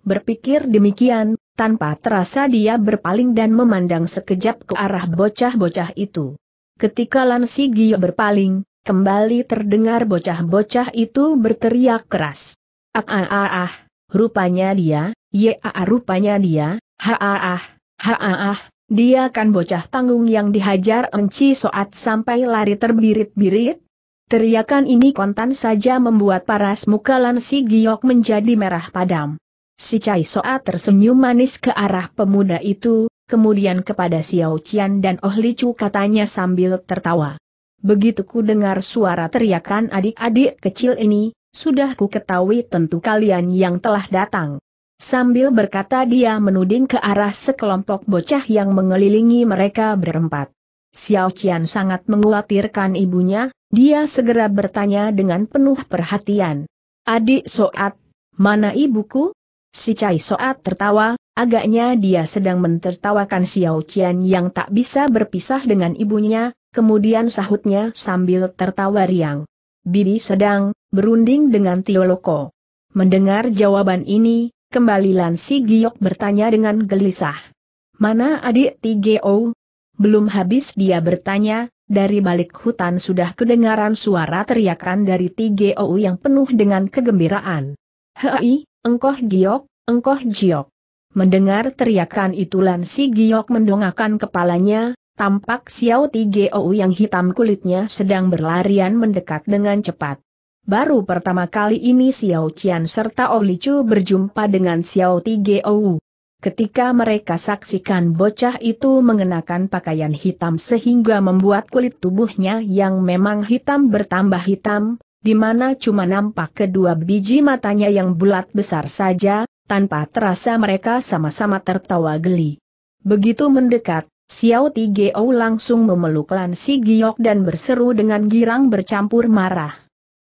Berpikir demikian, tanpa terasa dia berpaling dan memandang sekejap ke arah bocah-bocah itu. Ketika Lansi Gio berpaling, kembali terdengar bocah-bocah itu berteriak keras. Ah ah ah ah, rupanya dia, ye ah ah, rupanya dia, ha ah ah, ha ah ah, ah. dia kan bocah tanggung yang dihajar Enci Soat sampai lari terbirit-birit. Teriakan ini kontan saja membuat paras muka Lansi Giok menjadi merah padam. Si Cai Soa tersenyum manis ke arah pemuda itu, kemudian kepada Xiao Qian dan Oh Chu katanya sambil tertawa. Begitu ku dengar suara teriakan adik-adik kecil ini, sudah ku ketahui tentu kalian yang telah datang. Sambil berkata dia menuding ke arah sekelompok bocah yang mengelilingi mereka berempat. Xiao Qian sangat mengkhawatirkan ibunya, dia segera bertanya dengan penuh perhatian. Adik Soat, mana ibuku? Si Cai Soat tertawa, agaknya dia sedang mentertawakan Xiao Qian yang tak bisa berpisah dengan ibunya, kemudian sahutnya sambil tertawa riang. Bibi sedang berunding dengan Tio Loko. Mendengar jawaban ini, kembali Lan Giok bertanya dengan gelisah. Mana adik Tgo? Belum habis dia bertanya, dari balik hutan sudah kedengaran suara teriakan dari Tgo yang penuh dengan kegembiraan. Hei, Engkoh giok, engkoh giok. Mendengar teriakan itu Lan Si Giok mendongakkan kepalanya, tampak Xiao Tigeo yang hitam kulitnya sedang berlarian mendekat dengan cepat. Baru pertama kali ini Xiao Qian serta Oli Chu berjumpa dengan Xiao Tigeo. Ketika mereka saksikan bocah itu mengenakan pakaian hitam sehingga membuat kulit tubuhnya yang memang hitam bertambah hitam, di mana cuma nampak kedua biji matanya yang bulat besar saja, tanpa terasa mereka sama-sama tertawa geli. Begitu mendekat, Xiao Tigeo langsung memeluk Lan Si Giok dan berseru dengan girang bercampur marah.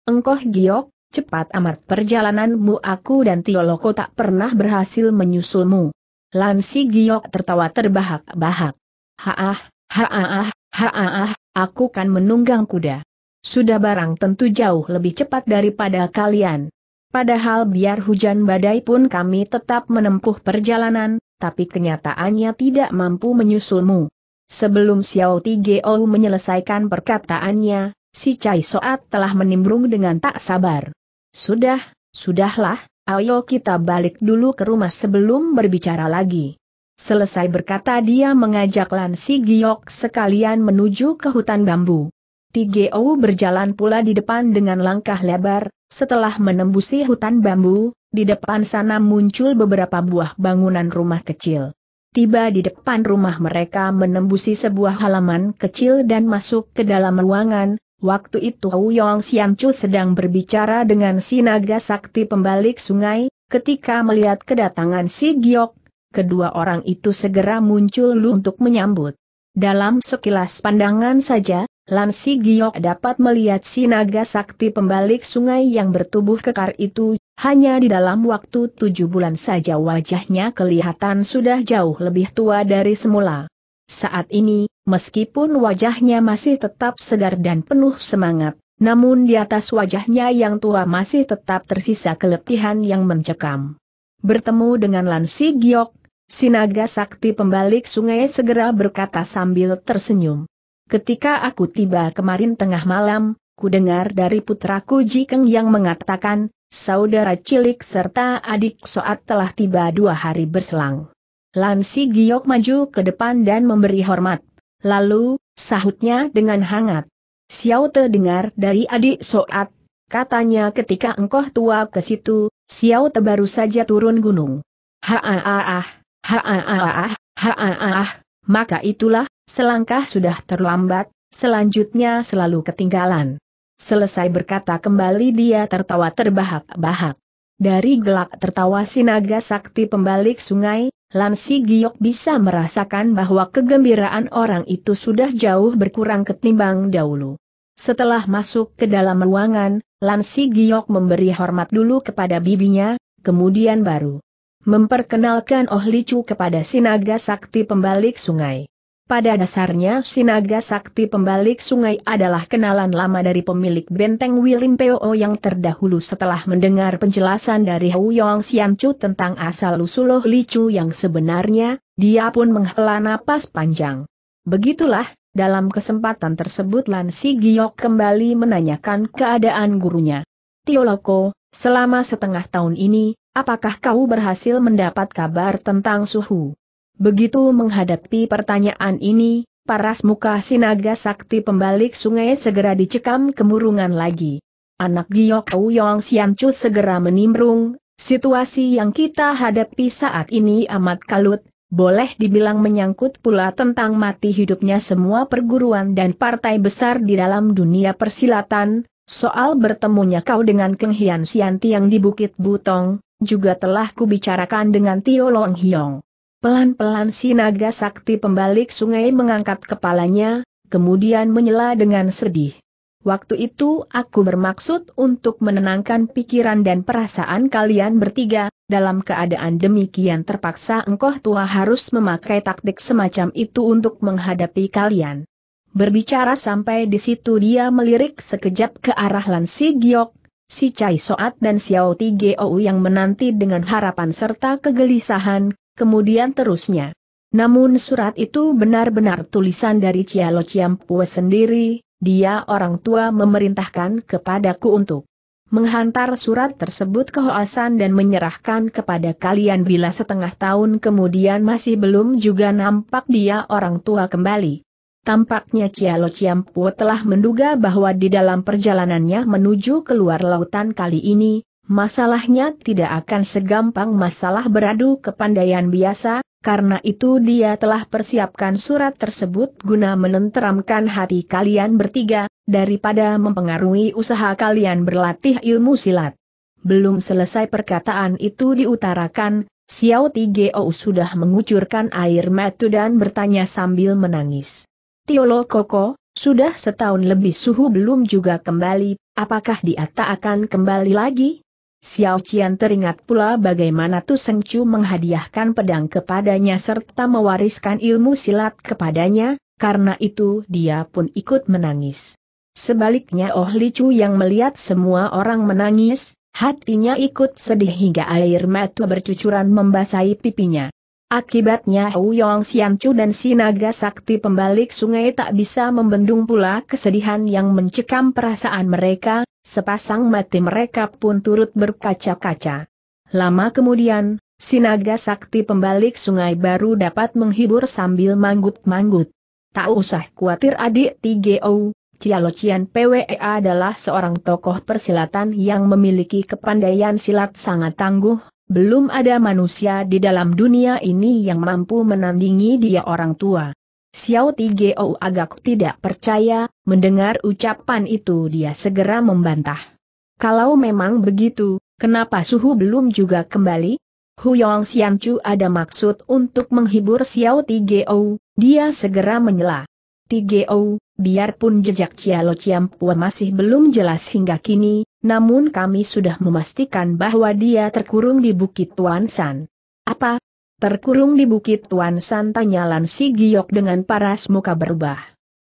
Engkoh Giok, cepat amat perjalananmu aku dan Tioloko tak pernah berhasil menyusulmu. Lan Si Giok tertawa terbahak-bahak. Haah, haah, haah, haah, aku kan menunggang kuda. Sudah barang tentu jauh lebih cepat daripada kalian. Padahal biar hujan badai pun kami tetap menempuh perjalanan, tapi kenyataannya tidak mampu menyusulmu. Sebelum Xiao Tigeo menyelesaikan perkataannya, si Cai Soat telah menimbrung dengan tak sabar. Sudah, sudahlah, ayo kita balik dulu ke rumah sebelum berbicara lagi. Selesai berkata dia mengajak Lan Si Giok sekalian menuju ke hutan bambu. TGO berjalan pula di depan dengan langkah lebar, setelah menembusi hutan bambu, di depan sana muncul beberapa buah bangunan rumah kecil. Tiba di depan rumah mereka menembusi sebuah halaman kecil dan masuk ke dalam ruangan, waktu itu Yong Xianchu sedang berbicara dengan si naga sakti pembalik sungai, ketika melihat kedatangan si Giok, kedua orang itu segera muncul untuk menyambut. Dalam sekilas pandangan saja, Lansi Giok dapat melihat sinaga sakti pembalik sungai yang bertubuh kekar itu, hanya di dalam waktu tujuh bulan saja wajahnya kelihatan sudah jauh lebih tua dari semula. Saat ini, meskipun wajahnya masih tetap segar dan penuh semangat, namun di atas wajahnya yang tua masih tetap tersisa keletihan yang mencekam. Bertemu dengan Lansi Giok, Sinaga Sakti pembalik sungai segera berkata sambil tersenyum. Ketika aku tiba kemarin tengah malam, ku dengar dari putraku Jikeng yang mengatakan, saudara cilik serta adik soat telah tiba dua hari berselang. Lansi Giok maju ke depan dan memberi hormat. Lalu, sahutnya dengan hangat. Xiao Te dengar dari adik soat, katanya ketika engkau tua ke situ, Xiao Te baru saja turun gunung. Ha ah ah ah, ha ah ah ah, ha ah ah, maka itulah Selangkah sudah terlambat, selanjutnya selalu ketinggalan. Selesai berkata kembali dia tertawa terbahak-bahak. Dari gelak tertawa Sinaga sakti pembalik sungai, Lansi Giok bisa merasakan bahwa kegembiraan orang itu sudah jauh berkurang ketimbang dahulu. Setelah masuk ke dalam ruangan, Lansi Giok memberi hormat dulu kepada bibinya, kemudian baru memperkenalkan Oh Licu kepada Sinaga sakti pembalik sungai. Pada dasarnya Sinaga Sakti Pembalik Sungai adalah kenalan lama dari pemilik benteng Wilim Po yang terdahulu setelah mendengar penjelasan dari Hou Yong Xian Chu tentang asal-usul Loh Li Chu yang sebenarnya, dia pun menghela napas panjang. Begitulah, dalam kesempatan tersebut Lan Si Giok kembali menanyakan keadaan gurunya. Tioloko, selama setengah tahun ini, apakah kau berhasil mendapat kabar tentang Suhu? Begitu menghadapi pertanyaan ini, paras muka sinaga sakti pembalik sungai segera dicekam kemurungan lagi. Anak Giok Yong Sian Chu segera menimbrung, situasi yang kita hadapi saat ini amat kalut, boleh dibilang menyangkut pula tentang mati hidupnya semua perguruan dan partai besar di dalam dunia persilatan, soal bertemunya kau dengan Keng Hian Sianti yang di Bukit Butong, juga telah kubicarakan dengan Tio Long Hiong. Pelan-pelan si naga sakti pembalik sungai mengangkat kepalanya, kemudian menyela dengan sedih. Waktu itu aku bermaksud untuk menenangkan pikiran dan perasaan kalian bertiga, dalam keadaan demikian terpaksa engkau tua harus memakai taktik semacam itu untuk menghadapi kalian. Berbicara sampai di situ dia melirik sekejap ke arah Lan Si Giok, Si Chai Soat dan Xiao Ti Geo yang menanti dengan harapan serta kegelisahan, kemudian terusnya. Namun surat itu benar-benar tulisan dari Cialo Ciampue sendiri, dia orang tua memerintahkan kepadaku untuk menghantar surat tersebut ke Hoasan dan menyerahkan kepada kalian bila setengah tahun kemudian masih belum juga nampak dia orang tua kembali. Tampaknya Cialo Ciampu telah menduga bahwa di dalam perjalanannya menuju keluar lautan kali ini, Masalahnya tidak akan segampang masalah beradu kepandaian biasa, karena itu dia telah persiapkan surat tersebut guna menenteramkan hati kalian bertiga, daripada mempengaruhi usaha kalian berlatih ilmu silat. Belum selesai perkataan itu diutarakan, Xiao Tigeo sudah mengucurkan air mata dan bertanya sambil menangis. Tiolo Koko, sudah setahun lebih suhu belum juga kembali, apakah dia tak akan kembali lagi? Xiao Qian teringat pula bagaimana Tu Seng Chu menghadiahkan pedang kepadanya serta mewariskan ilmu silat kepadanya, karena itu dia pun ikut menangis. Sebaliknya Oh Li Chu yang melihat semua orang menangis, hatinya ikut sedih hingga air mata bercucuran membasahi pipinya. Akibatnya Yong Xianchu dan Sinaga sakti pembalik sungai tak bisa membendung pula kesedihan yang mencekam perasaan mereka, sepasang mati mereka pun turut berkaca-kaca. Lama kemudian, Sinaga sakti pembalik sungai baru dapat menghibur sambil manggut-manggut. Tak usah khawatir adik Tigeo, Cian PWE adalah seorang tokoh persilatan yang memiliki kepandaian silat sangat tangguh, belum ada manusia di dalam dunia ini yang mampu menandingi dia orang tua. Xiao Tigeo agak tidak percaya, mendengar ucapan itu dia segera membantah. Kalau memang begitu, kenapa suhu belum juga kembali? Huyong Xianchu ada maksud untuk menghibur Xiao Tigeo, dia segera menyela. Tigeo, biarpun jejak Cialo Ciampua masih belum jelas hingga kini, namun kami sudah memastikan bahwa dia terkurung di Bukit Tuan San. Apa? Terkurung di Bukit Tuan San tanya Lan Si Giok dengan paras muka berubah.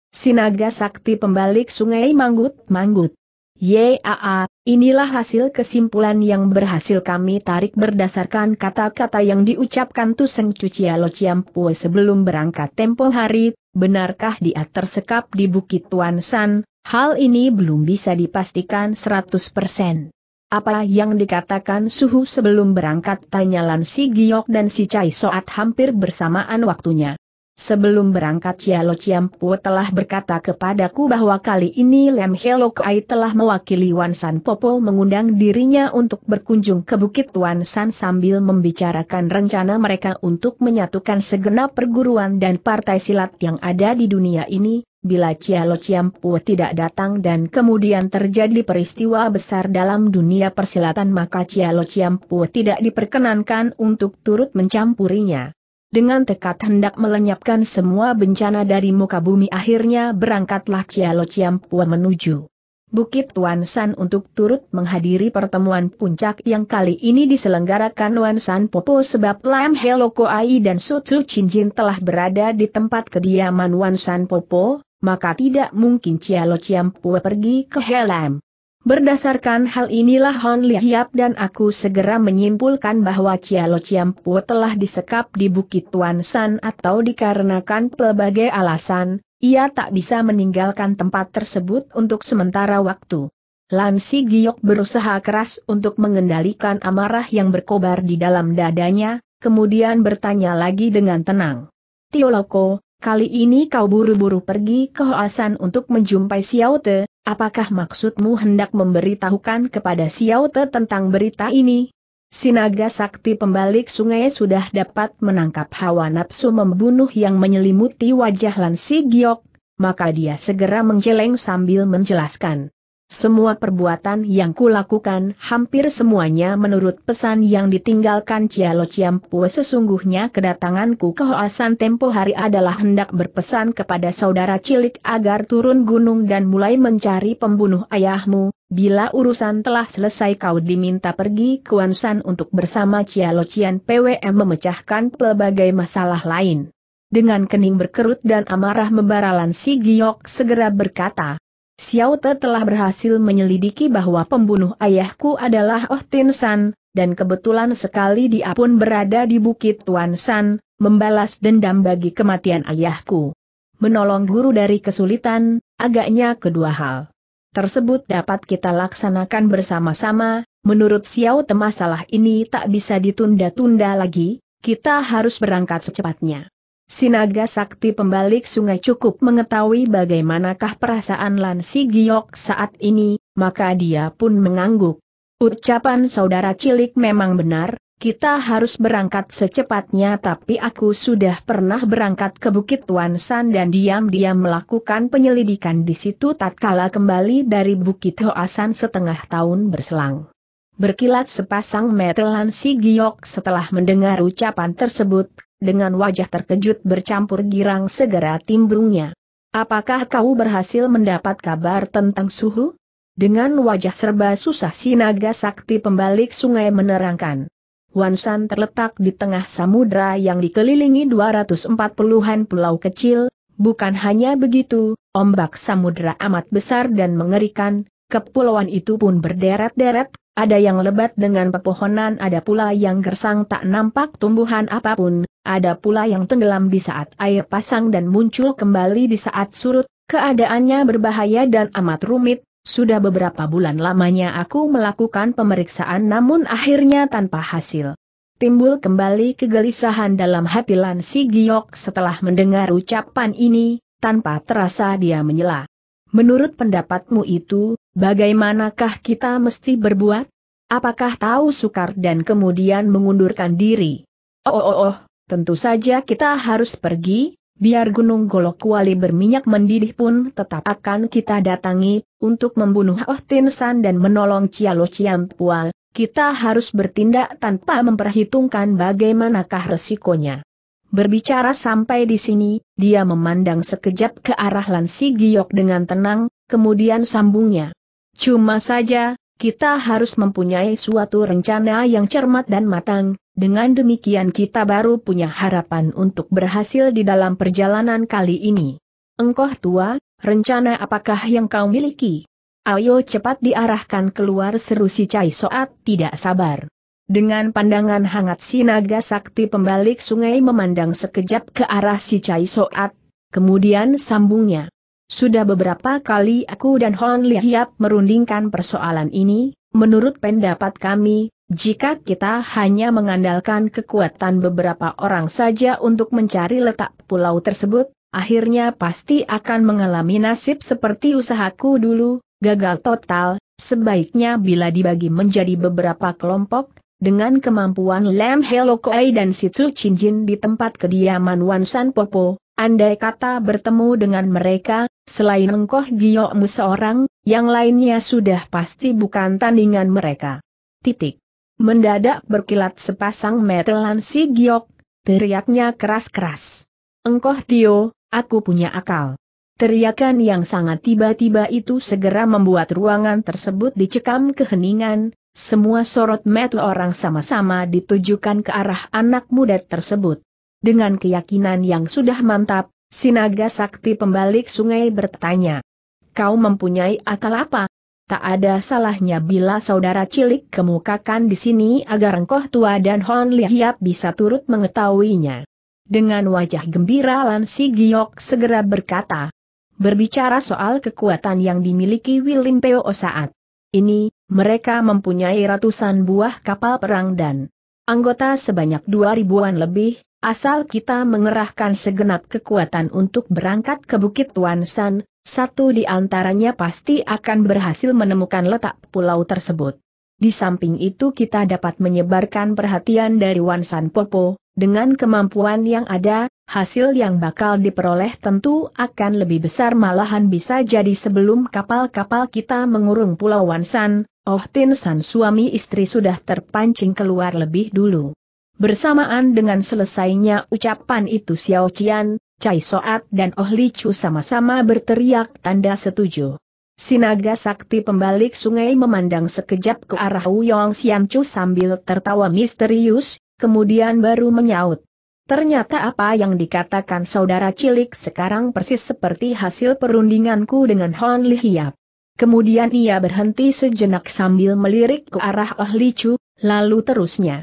Sinaga sakti pembalik sungai manggut-manggut. Yaa, inilah hasil kesimpulan yang berhasil kami tarik berdasarkan kata-kata yang diucapkan Tuseng Cucialo Ciampue sebelum berangkat tempo hari, benarkah dia tersekap di Bukit Tuan San, hal ini belum bisa dipastikan 100%. Apa yang dikatakan Suhu sebelum berangkat tanya Lan Si Giok dan Si Cai Soat hampir bersamaan waktunya. Sebelum berangkat Cialo Ciampu telah berkata kepadaku bahwa kali ini Lem Helokai telah mewakili Wan San Popo mengundang dirinya untuk berkunjung ke Bukit Wan San sambil membicarakan rencana mereka untuk menyatukan segenap perguruan dan partai silat yang ada di dunia ini, bila Cialo Ciampu tidak datang dan kemudian terjadi peristiwa besar dalam dunia persilatan maka Cialo Ciampu tidak diperkenankan untuk turut mencampurinya dengan tekad hendak melenyapkan semua bencana dari muka bumi akhirnya berangkatlah Cialo Ciampua menuju Bukit Tuan San untuk turut menghadiri pertemuan puncak yang kali ini diselenggarakan Tuan San Popo sebab Lam Heloko Ai dan Sutsu Cinjin telah berada di tempat kediaman Tuan San Popo, maka tidak mungkin Cialo Ciampua pergi ke Helam. Berdasarkan hal inilah Hon Liap dan aku segera menyimpulkan bahwa Cialo Ciampu telah disekap di Bukit Tuan San atau dikarenakan pelbagai alasan, ia tak bisa meninggalkan tempat tersebut untuk sementara waktu. Lansi Giok berusaha keras untuk mengendalikan amarah yang berkobar di dalam dadanya, kemudian bertanya lagi dengan tenang. Tioloko, Kali ini kau buru-buru pergi ke Hoasan untuk menjumpai Xiao Te, apakah maksudmu hendak memberitahukan kepada Xiao Te tentang berita ini? Sinaga sakti pembalik sungai sudah dapat menangkap hawa nafsu membunuh yang menyelimuti wajah Lan Si Giok, maka dia segera menjeleng sambil menjelaskan. Semua perbuatan yang kulakukan hampir semuanya menurut pesan yang ditinggalkan Cialo Ciampu sesungguhnya kedatanganku ke Hoasan tempo hari adalah hendak berpesan kepada saudara cilik agar turun gunung dan mulai mencari pembunuh ayahmu, bila urusan telah selesai kau diminta pergi ke Wansan untuk bersama Cialo Cian PWM memecahkan pelbagai masalah lain. Dengan kening berkerut dan amarah membara Lan Si Giok segera berkata, Xiao Te telah berhasil menyelidiki bahwa pembunuh ayahku adalah Oh Tin San, dan kebetulan sekali dia pun berada di Bukit Tuan San, membalas dendam bagi kematian ayahku. Menolong guru dari kesulitan, agaknya kedua hal. Tersebut dapat kita laksanakan bersama-sama, menurut Xiao Te masalah ini tak bisa ditunda-tunda lagi, kita harus berangkat secepatnya. Sinaga sakti pembalik sungai cukup mengetahui bagaimanakah perasaan Lansi Giok saat ini, maka dia pun mengangguk. Ucapan saudara cilik memang benar, kita harus berangkat secepatnya tapi aku sudah pernah berangkat ke Bukit Tuan San dan diam-diam melakukan penyelidikan di situ tatkala kembali dari Bukit Hoasan setengah tahun berselang. Berkilat sepasang metelan si Giok setelah mendengar ucapan tersebut, dengan wajah terkejut bercampur girang segera timbrungnya. Apakah kau berhasil mendapat kabar tentang suhu? Dengan wajah serba susah si naga sakti pembalik sungai menerangkan. Wansan terletak di tengah samudra yang dikelilingi 240-an pulau kecil, bukan hanya begitu, ombak samudra amat besar dan mengerikan, Kepulauan itu pun berderet-deret, ada yang lebat dengan pepohonan ada pula yang gersang tak nampak tumbuhan apapun, ada pula yang tenggelam di saat air pasang dan muncul kembali di saat surut, keadaannya berbahaya dan amat rumit, sudah beberapa bulan lamanya aku melakukan pemeriksaan namun akhirnya tanpa hasil. Timbul kembali kegelisahan dalam hati Lan Si Giok setelah mendengar ucapan ini, tanpa terasa dia menyela. Menurut pendapatmu itu, Bagaimanakah kita mesti berbuat? Apakah tahu sukar dan kemudian mengundurkan diri? Oh, oh, oh, tentu saja kita harus pergi, biar gunung golok kuali berminyak mendidih pun tetap akan kita datangi, untuk membunuh Oh Tin San dan menolong Cialo Pua, kita harus bertindak tanpa memperhitungkan bagaimanakah resikonya. Berbicara sampai di sini, dia memandang sekejap ke arah Lansi Giok dengan tenang, kemudian sambungnya. Cuma saja, kita harus mempunyai suatu rencana yang cermat dan matang, dengan demikian kita baru punya harapan untuk berhasil di dalam perjalanan kali ini. Engkau tua, rencana apakah yang kau miliki? Ayo cepat diarahkan keluar seru si Cai Soat tidak sabar. Dengan pandangan hangat si naga sakti pembalik sungai memandang sekejap ke arah si Cai Soat, kemudian sambungnya. Sudah beberapa kali aku dan Hon Lihiap merundingkan persoalan ini, menurut pendapat kami, jika kita hanya mengandalkan kekuatan beberapa orang saja untuk mencari letak pulau tersebut, akhirnya pasti akan mengalami nasib seperti usahaku dulu, gagal total, sebaiknya bila dibagi menjadi beberapa kelompok, dengan kemampuan Lam Helokoi dan Situ Chinjin di tempat kediaman Wansan Popo, Andai kata bertemu dengan mereka, selain Engkoh Giyokmu seorang, yang lainnya sudah pasti bukan tandingan mereka. Titik. Mendadak berkilat sepasang metelan si Giok, teriaknya keras-keras. Engkoh Tio, aku punya akal. Teriakan yang sangat tiba-tiba itu segera membuat ruangan tersebut dicekam keheningan, semua sorot metu orang sama-sama ditujukan ke arah anak muda tersebut. Dengan keyakinan yang sudah mantap, Sinaga Sakti pembalik sungai bertanya. Kau mempunyai akal apa? Tak ada salahnya bila saudara cilik kemukakan di sini agar engkoh tua dan Hon Lihiap bisa turut mengetahuinya. Dengan wajah gembira Lan Si Giok segera berkata. Berbicara soal kekuatan yang dimiliki Wilim Peo saat ini, mereka mempunyai ratusan buah kapal perang dan anggota sebanyak dua ribuan lebih, Asal kita mengerahkan segenap kekuatan untuk berangkat ke Bukit Tuan San, satu di antaranya pasti akan berhasil menemukan letak pulau tersebut. Di samping itu kita dapat menyebarkan perhatian dari Wansan Popo, dengan kemampuan yang ada, hasil yang bakal diperoleh tentu akan lebih besar malahan bisa jadi sebelum kapal-kapal kita mengurung Pulau Wansan, Oh Tin San suami istri sudah terpancing keluar lebih dulu. Bersamaan dengan selesainya ucapan itu Xiao Qian, Cai Soat dan Oh Li Chu sama-sama berteriak tanda setuju. Sinaga sakti pembalik sungai memandang sekejap ke arah Wuyong Xian Chu sambil tertawa misterius, kemudian baru menyaut. Ternyata apa yang dikatakan saudara cilik sekarang persis seperti hasil perundinganku dengan Hon Li Hiap. Kemudian ia berhenti sejenak sambil melirik ke arah Oh Li Chu, lalu terusnya.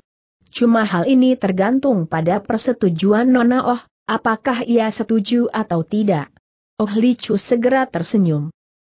Cuma hal ini tergantung pada persetujuan Nona Oh, apakah ia setuju atau tidak. Oh Licu segera tersenyum.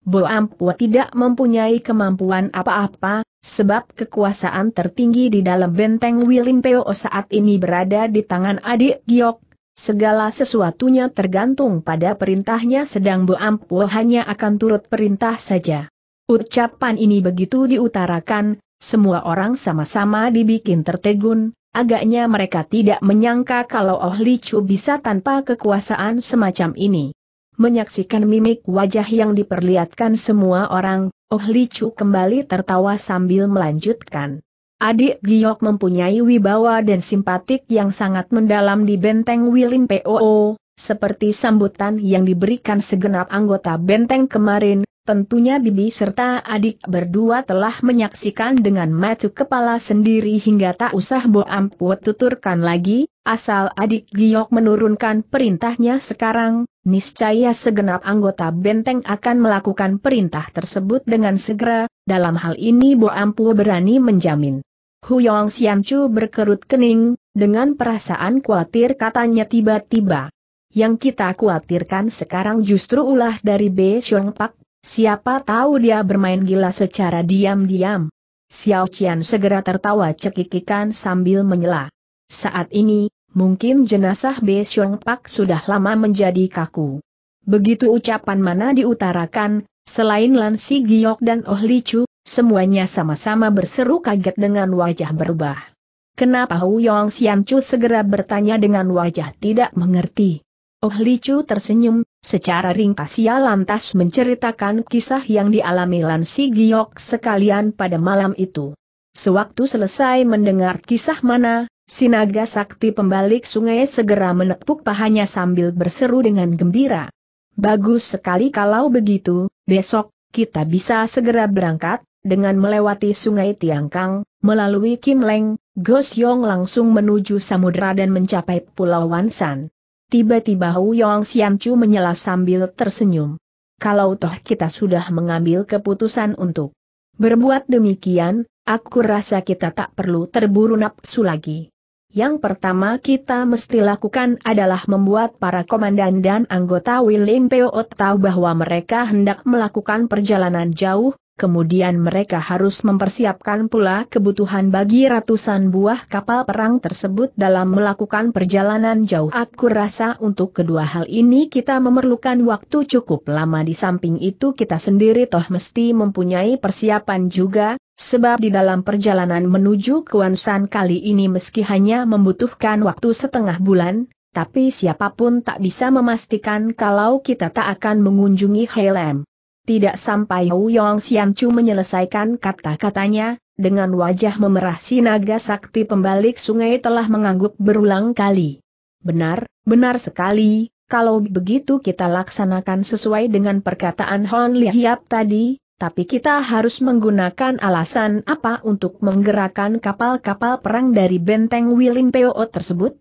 Bo Ampua tidak mempunyai kemampuan apa-apa, sebab kekuasaan tertinggi di dalam benteng Wilimpeo saat ini berada di tangan adik Giok, segala sesuatunya tergantung pada perintahnya sedang Bo Ampua hanya akan turut perintah saja. Ucapan ini begitu diutarakan, semua orang sama-sama dibikin tertegun, agaknya mereka tidak menyangka kalau Oh Li Chu bisa tanpa kekuasaan semacam ini. Menyaksikan mimik wajah yang diperlihatkan semua orang, Oh Li Chu kembali tertawa sambil melanjutkan. Adik Giok mempunyai wibawa dan simpatik yang sangat mendalam di benteng Wilin POO, seperti sambutan yang diberikan segenap anggota benteng kemarin, Tentunya Bibi serta adik berdua telah menyaksikan dengan macu kepala sendiri hingga tak usah Bo Amput tuturkan lagi, asal adik Giok menurunkan perintahnya sekarang, niscaya segenap anggota benteng akan melakukan perintah tersebut dengan segera, dalam hal ini Bo Ampu berani menjamin. Huyong Xianchu berkerut kening, dengan perasaan khawatir katanya tiba-tiba. Yang kita khawatirkan sekarang justru ulah dari Be Xiong Pak, Siapa tahu dia bermain gila secara diam-diam. Xiao Qian segera tertawa cekikikan sambil menyela. Saat ini, mungkin jenazah Be Xiong Pak sudah lama menjadi kaku. Begitu ucapan mana diutarakan, selain Lan Si Giok dan Oh Li Chu, semuanya sama-sama berseru kaget dengan wajah berubah. Kenapa Hu Yong Xian Chu segera bertanya dengan wajah tidak mengerti. Oh Licu tersenyum, secara ringkas ia lantas menceritakan kisah yang dialami Lan Si Giok sekalian pada malam itu. Sewaktu selesai mendengar kisah mana, Sinaga Sakti pembalik sungai segera menepuk pahanya sambil berseru dengan gembira. Bagus sekali kalau begitu, besok, kita bisa segera berangkat, dengan melewati sungai Tiangkang, melalui Kim Leng, Gosyong langsung menuju samudera dan mencapai Pulau Wansan. Tiba-tiba Hu Huyong Chu menyela sambil tersenyum. Kalau toh kita sudah mengambil keputusan untuk berbuat demikian, aku rasa kita tak perlu terburu nafsu lagi. Yang pertama kita mesti lakukan adalah membuat para komandan dan anggota William Peo tahu bahwa mereka hendak melakukan perjalanan jauh, kemudian mereka harus mempersiapkan pula kebutuhan bagi ratusan buah kapal perang tersebut dalam melakukan perjalanan jauh. Aku rasa untuk kedua hal ini kita memerlukan waktu cukup lama di samping itu kita sendiri toh mesti mempunyai persiapan juga, sebab di dalam perjalanan menuju Kuansan kali ini meski hanya membutuhkan waktu setengah bulan, tapi siapapun tak bisa memastikan kalau kita tak akan mengunjungi Helem. Tidak sampai Yong Chu menyelesaikan kata-katanya, dengan wajah memerah si naga sakti pembalik sungai telah mengangguk berulang kali. Benar, benar sekali, kalau begitu kita laksanakan sesuai dengan perkataan Hon Hiap tadi, tapi kita harus menggunakan alasan apa untuk menggerakkan kapal-kapal perang dari benteng Wilimpeo tersebut?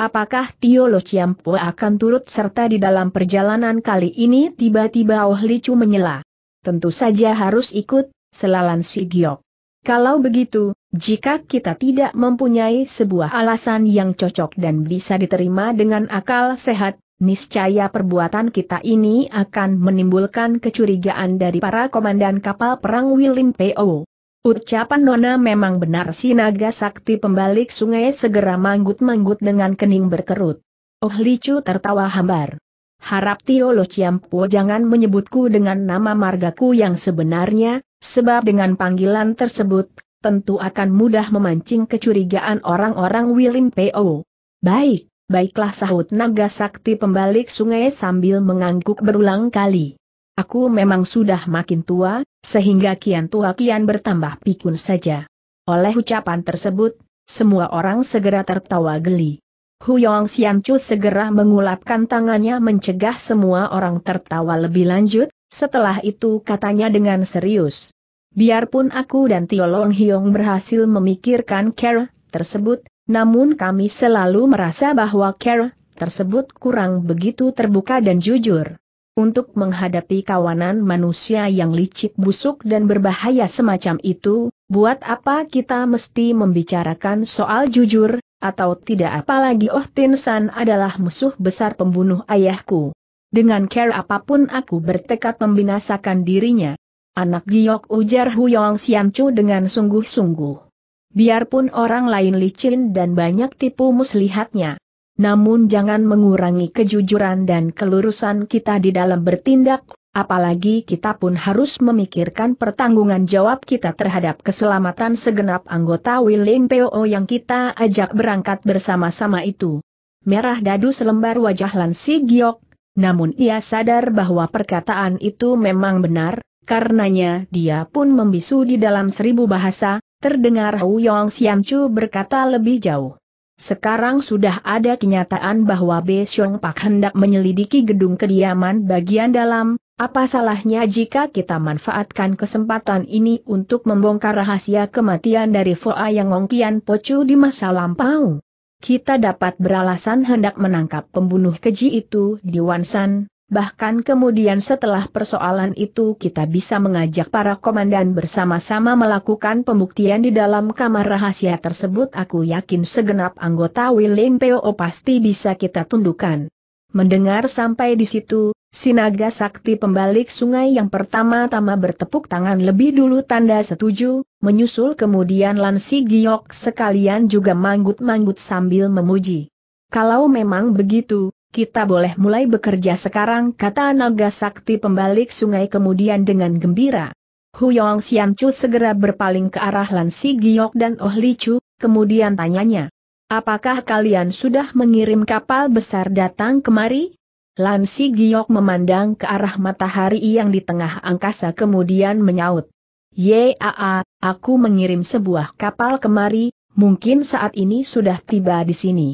Apakah Tio Lo Chiampo akan turut serta di dalam perjalanan kali ini tiba-tiba Oh Chu menyela? Tentu saja harus ikut, selalan si Giok. Kalau begitu, jika kita tidak mempunyai sebuah alasan yang cocok dan bisa diterima dengan akal sehat, niscaya perbuatan kita ini akan menimbulkan kecurigaan dari para komandan kapal perang William P.O. Ucapan Nona memang benar si naga sakti pembalik sungai segera manggut-manggut dengan kening berkerut. Oh Licu tertawa hambar. Harap Tio Lo Ciampo jangan menyebutku dengan nama margaku yang sebenarnya, sebab dengan panggilan tersebut, tentu akan mudah memancing kecurigaan orang-orang Wilin P.O. Baik, baiklah sahut naga sakti pembalik sungai sambil mengangguk berulang kali. Aku memang sudah makin tua, sehingga kian tua kian bertambah pikun saja. Oleh ucapan tersebut, semua orang segera tertawa geli. Huyong Xianchu segera mengulapkan tangannya mencegah semua orang tertawa lebih lanjut, setelah itu katanya dengan serius. Biarpun aku dan Tio Long berhasil memikirkan Kera tersebut, namun kami selalu merasa bahwa Kera tersebut kurang begitu terbuka dan jujur. Untuk menghadapi kawanan manusia yang licik busuk dan berbahaya semacam itu, buat apa kita mesti membicarakan soal jujur, atau tidak apalagi Oh Tin San adalah musuh besar pembunuh ayahku. Dengan care apapun aku bertekad membinasakan dirinya. Anak giok ujar Huyong Siancu dengan sungguh-sungguh. Biarpun orang lain licin dan banyak tipu muslihatnya namun jangan mengurangi kejujuran dan kelurusan kita di dalam bertindak, apalagi kita pun harus memikirkan pertanggungan jawab kita terhadap keselamatan segenap anggota Willing PO yang kita ajak berangkat bersama-sama itu. Merah dadu selembar wajah Lansi Giok, namun ia sadar bahwa perkataan itu memang benar, karenanya dia pun membisu di dalam seribu bahasa, terdengar Hu Yong Xianchu berkata lebih jauh. Sekarang sudah ada kenyataan bahwa Be Siong Pak hendak menyelidiki gedung kediaman bagian dalam, apa salahnya jika kita manfaatkan kesempatan ini untuk membongkar rahasia kematian dari Foa yang Ongkian Pocu di masa lampau? Kita dapat beralasan hendak menangkap pembunuh keji itu di Wansan, Bahkan kemudian setelah persoalan itu kita bisa mengajak para komandan bersama-sama melakukan pembuktian di dalam kamar rahasia tersebut aku yakin segenap anggota William PO pasti bisa kita tundukkan. Mendengar sampai di situ, Sinaga Sakti pembalik sungai yang pertama-tama bertepuk tangan lebih dulu tanda setuju, menyusul kemudian Lansi Giok sekalian juga manggut-manggut sambil memuji. Kalau memang begitu, kita boleh mulai bekerja sekarang kata naga sakti pembalik sungai kemudian dengan gembira. Huyong Xianchu segera berpaling ke arah Lan Si Giok dan Oh Li Chu, kemudian tanyanya. Apakah kalian sudah mengirim kapal besar datang kemari? Lan Si Giok memandang ke arah matahari yang di tengah angkasa kemudian menyaut. Yaa, aku mengirim sebuah kapal kemari, mungkin saat ini sudah tiba di sini.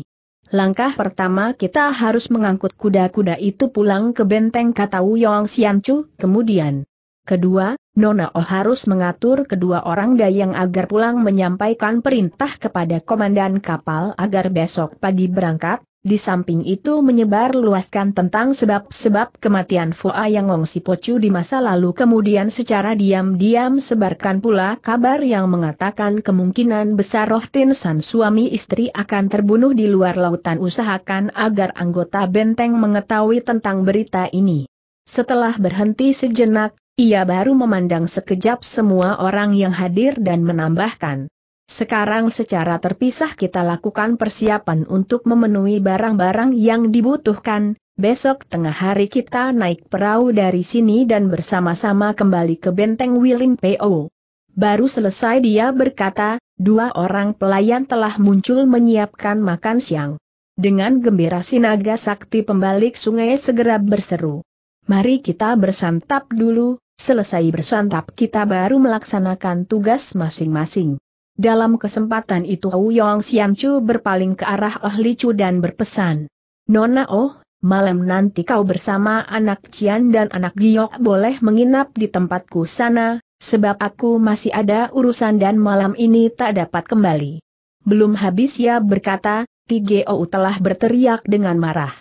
Langkah pertama kita harus mengangkut kuda-kuda itu pulang ke benteng kata Wuyong Xianchu, kemudian. Kedua, Nona O oh harus mengatur kedua orang dayang agar pulang menyampaikan perintah kepada komandan kapal agar besok pagi berangkat, di samping itu menyebar luaskan tentang sebab-sebab kematian Fua yang Ong Pocu di masa lalu kemudian secara diam-diam sebarkan pula kabar yang mengatakan kemungkinan besar Roh Tin San suami istri akan terbunuh di luar lautan usahakan agar anggota benteng mengetahui tentang berita ini. Setelah berhenti sejenak, ia baru memandang sekejap semua orang yang hadir dan menambahkan. Sekarang secara terpisah kita lakukan persiapan untuk memenuhi barang-barang yang dibutuhkan, besok tengah hari kita naik perahu dari sini dan bersama-sama kembali ke benteng Wilim P.O. Baru selesai dia berkata, dua orang pelayan telah muncul menyiapkan makan siang. Dengan gembira sinaga sakti pembalik sungai segera berseru. Mari kita bersantap dulu, selesai bersantap kita baru melaksanakan tugas masing-masing. Dalam kesempatan itu Wuyong Chu berpaling ke arah Oh Chu dan berpesan. Nona Oh, malam nanti kau bersama anak Cian dan anak Giok boleh menginap di tempatku sana, sebab aku masih ada urusan dan malam ini tak dapat kembali. Belum habis ya berkata, Tigeo telah berteriak dengan marah.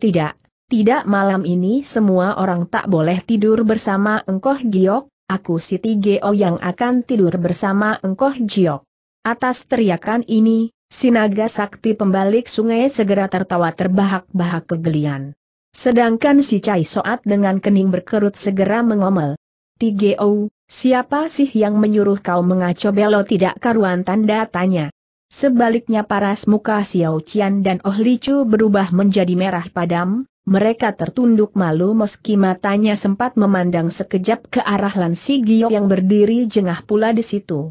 Tidak, tidak malam ini semua orang tak boleh tidur bersama engkau Giok, aku si Tigeo oh yang akan tidur bersama engkoh Jiok. Atas teriakan ini, Sinaga sakti pembalik sungai segera tertawa terbahak-bahak kegelian. Sedangkan si Cai Soat dengan kening berkerut segera mengomel. Tigeo, oh, siapa sih yang menyuruh kau mengaco belo tidak karuan tanda tanya. Sebaliknya paras muka Xiao Qian dan Oh Chu berubah menjadi merah padam, mereka tertunduk malu meski matanya sempat memandang sekejap ke arah Lan Sigio yang berdiri jengah pula di situ.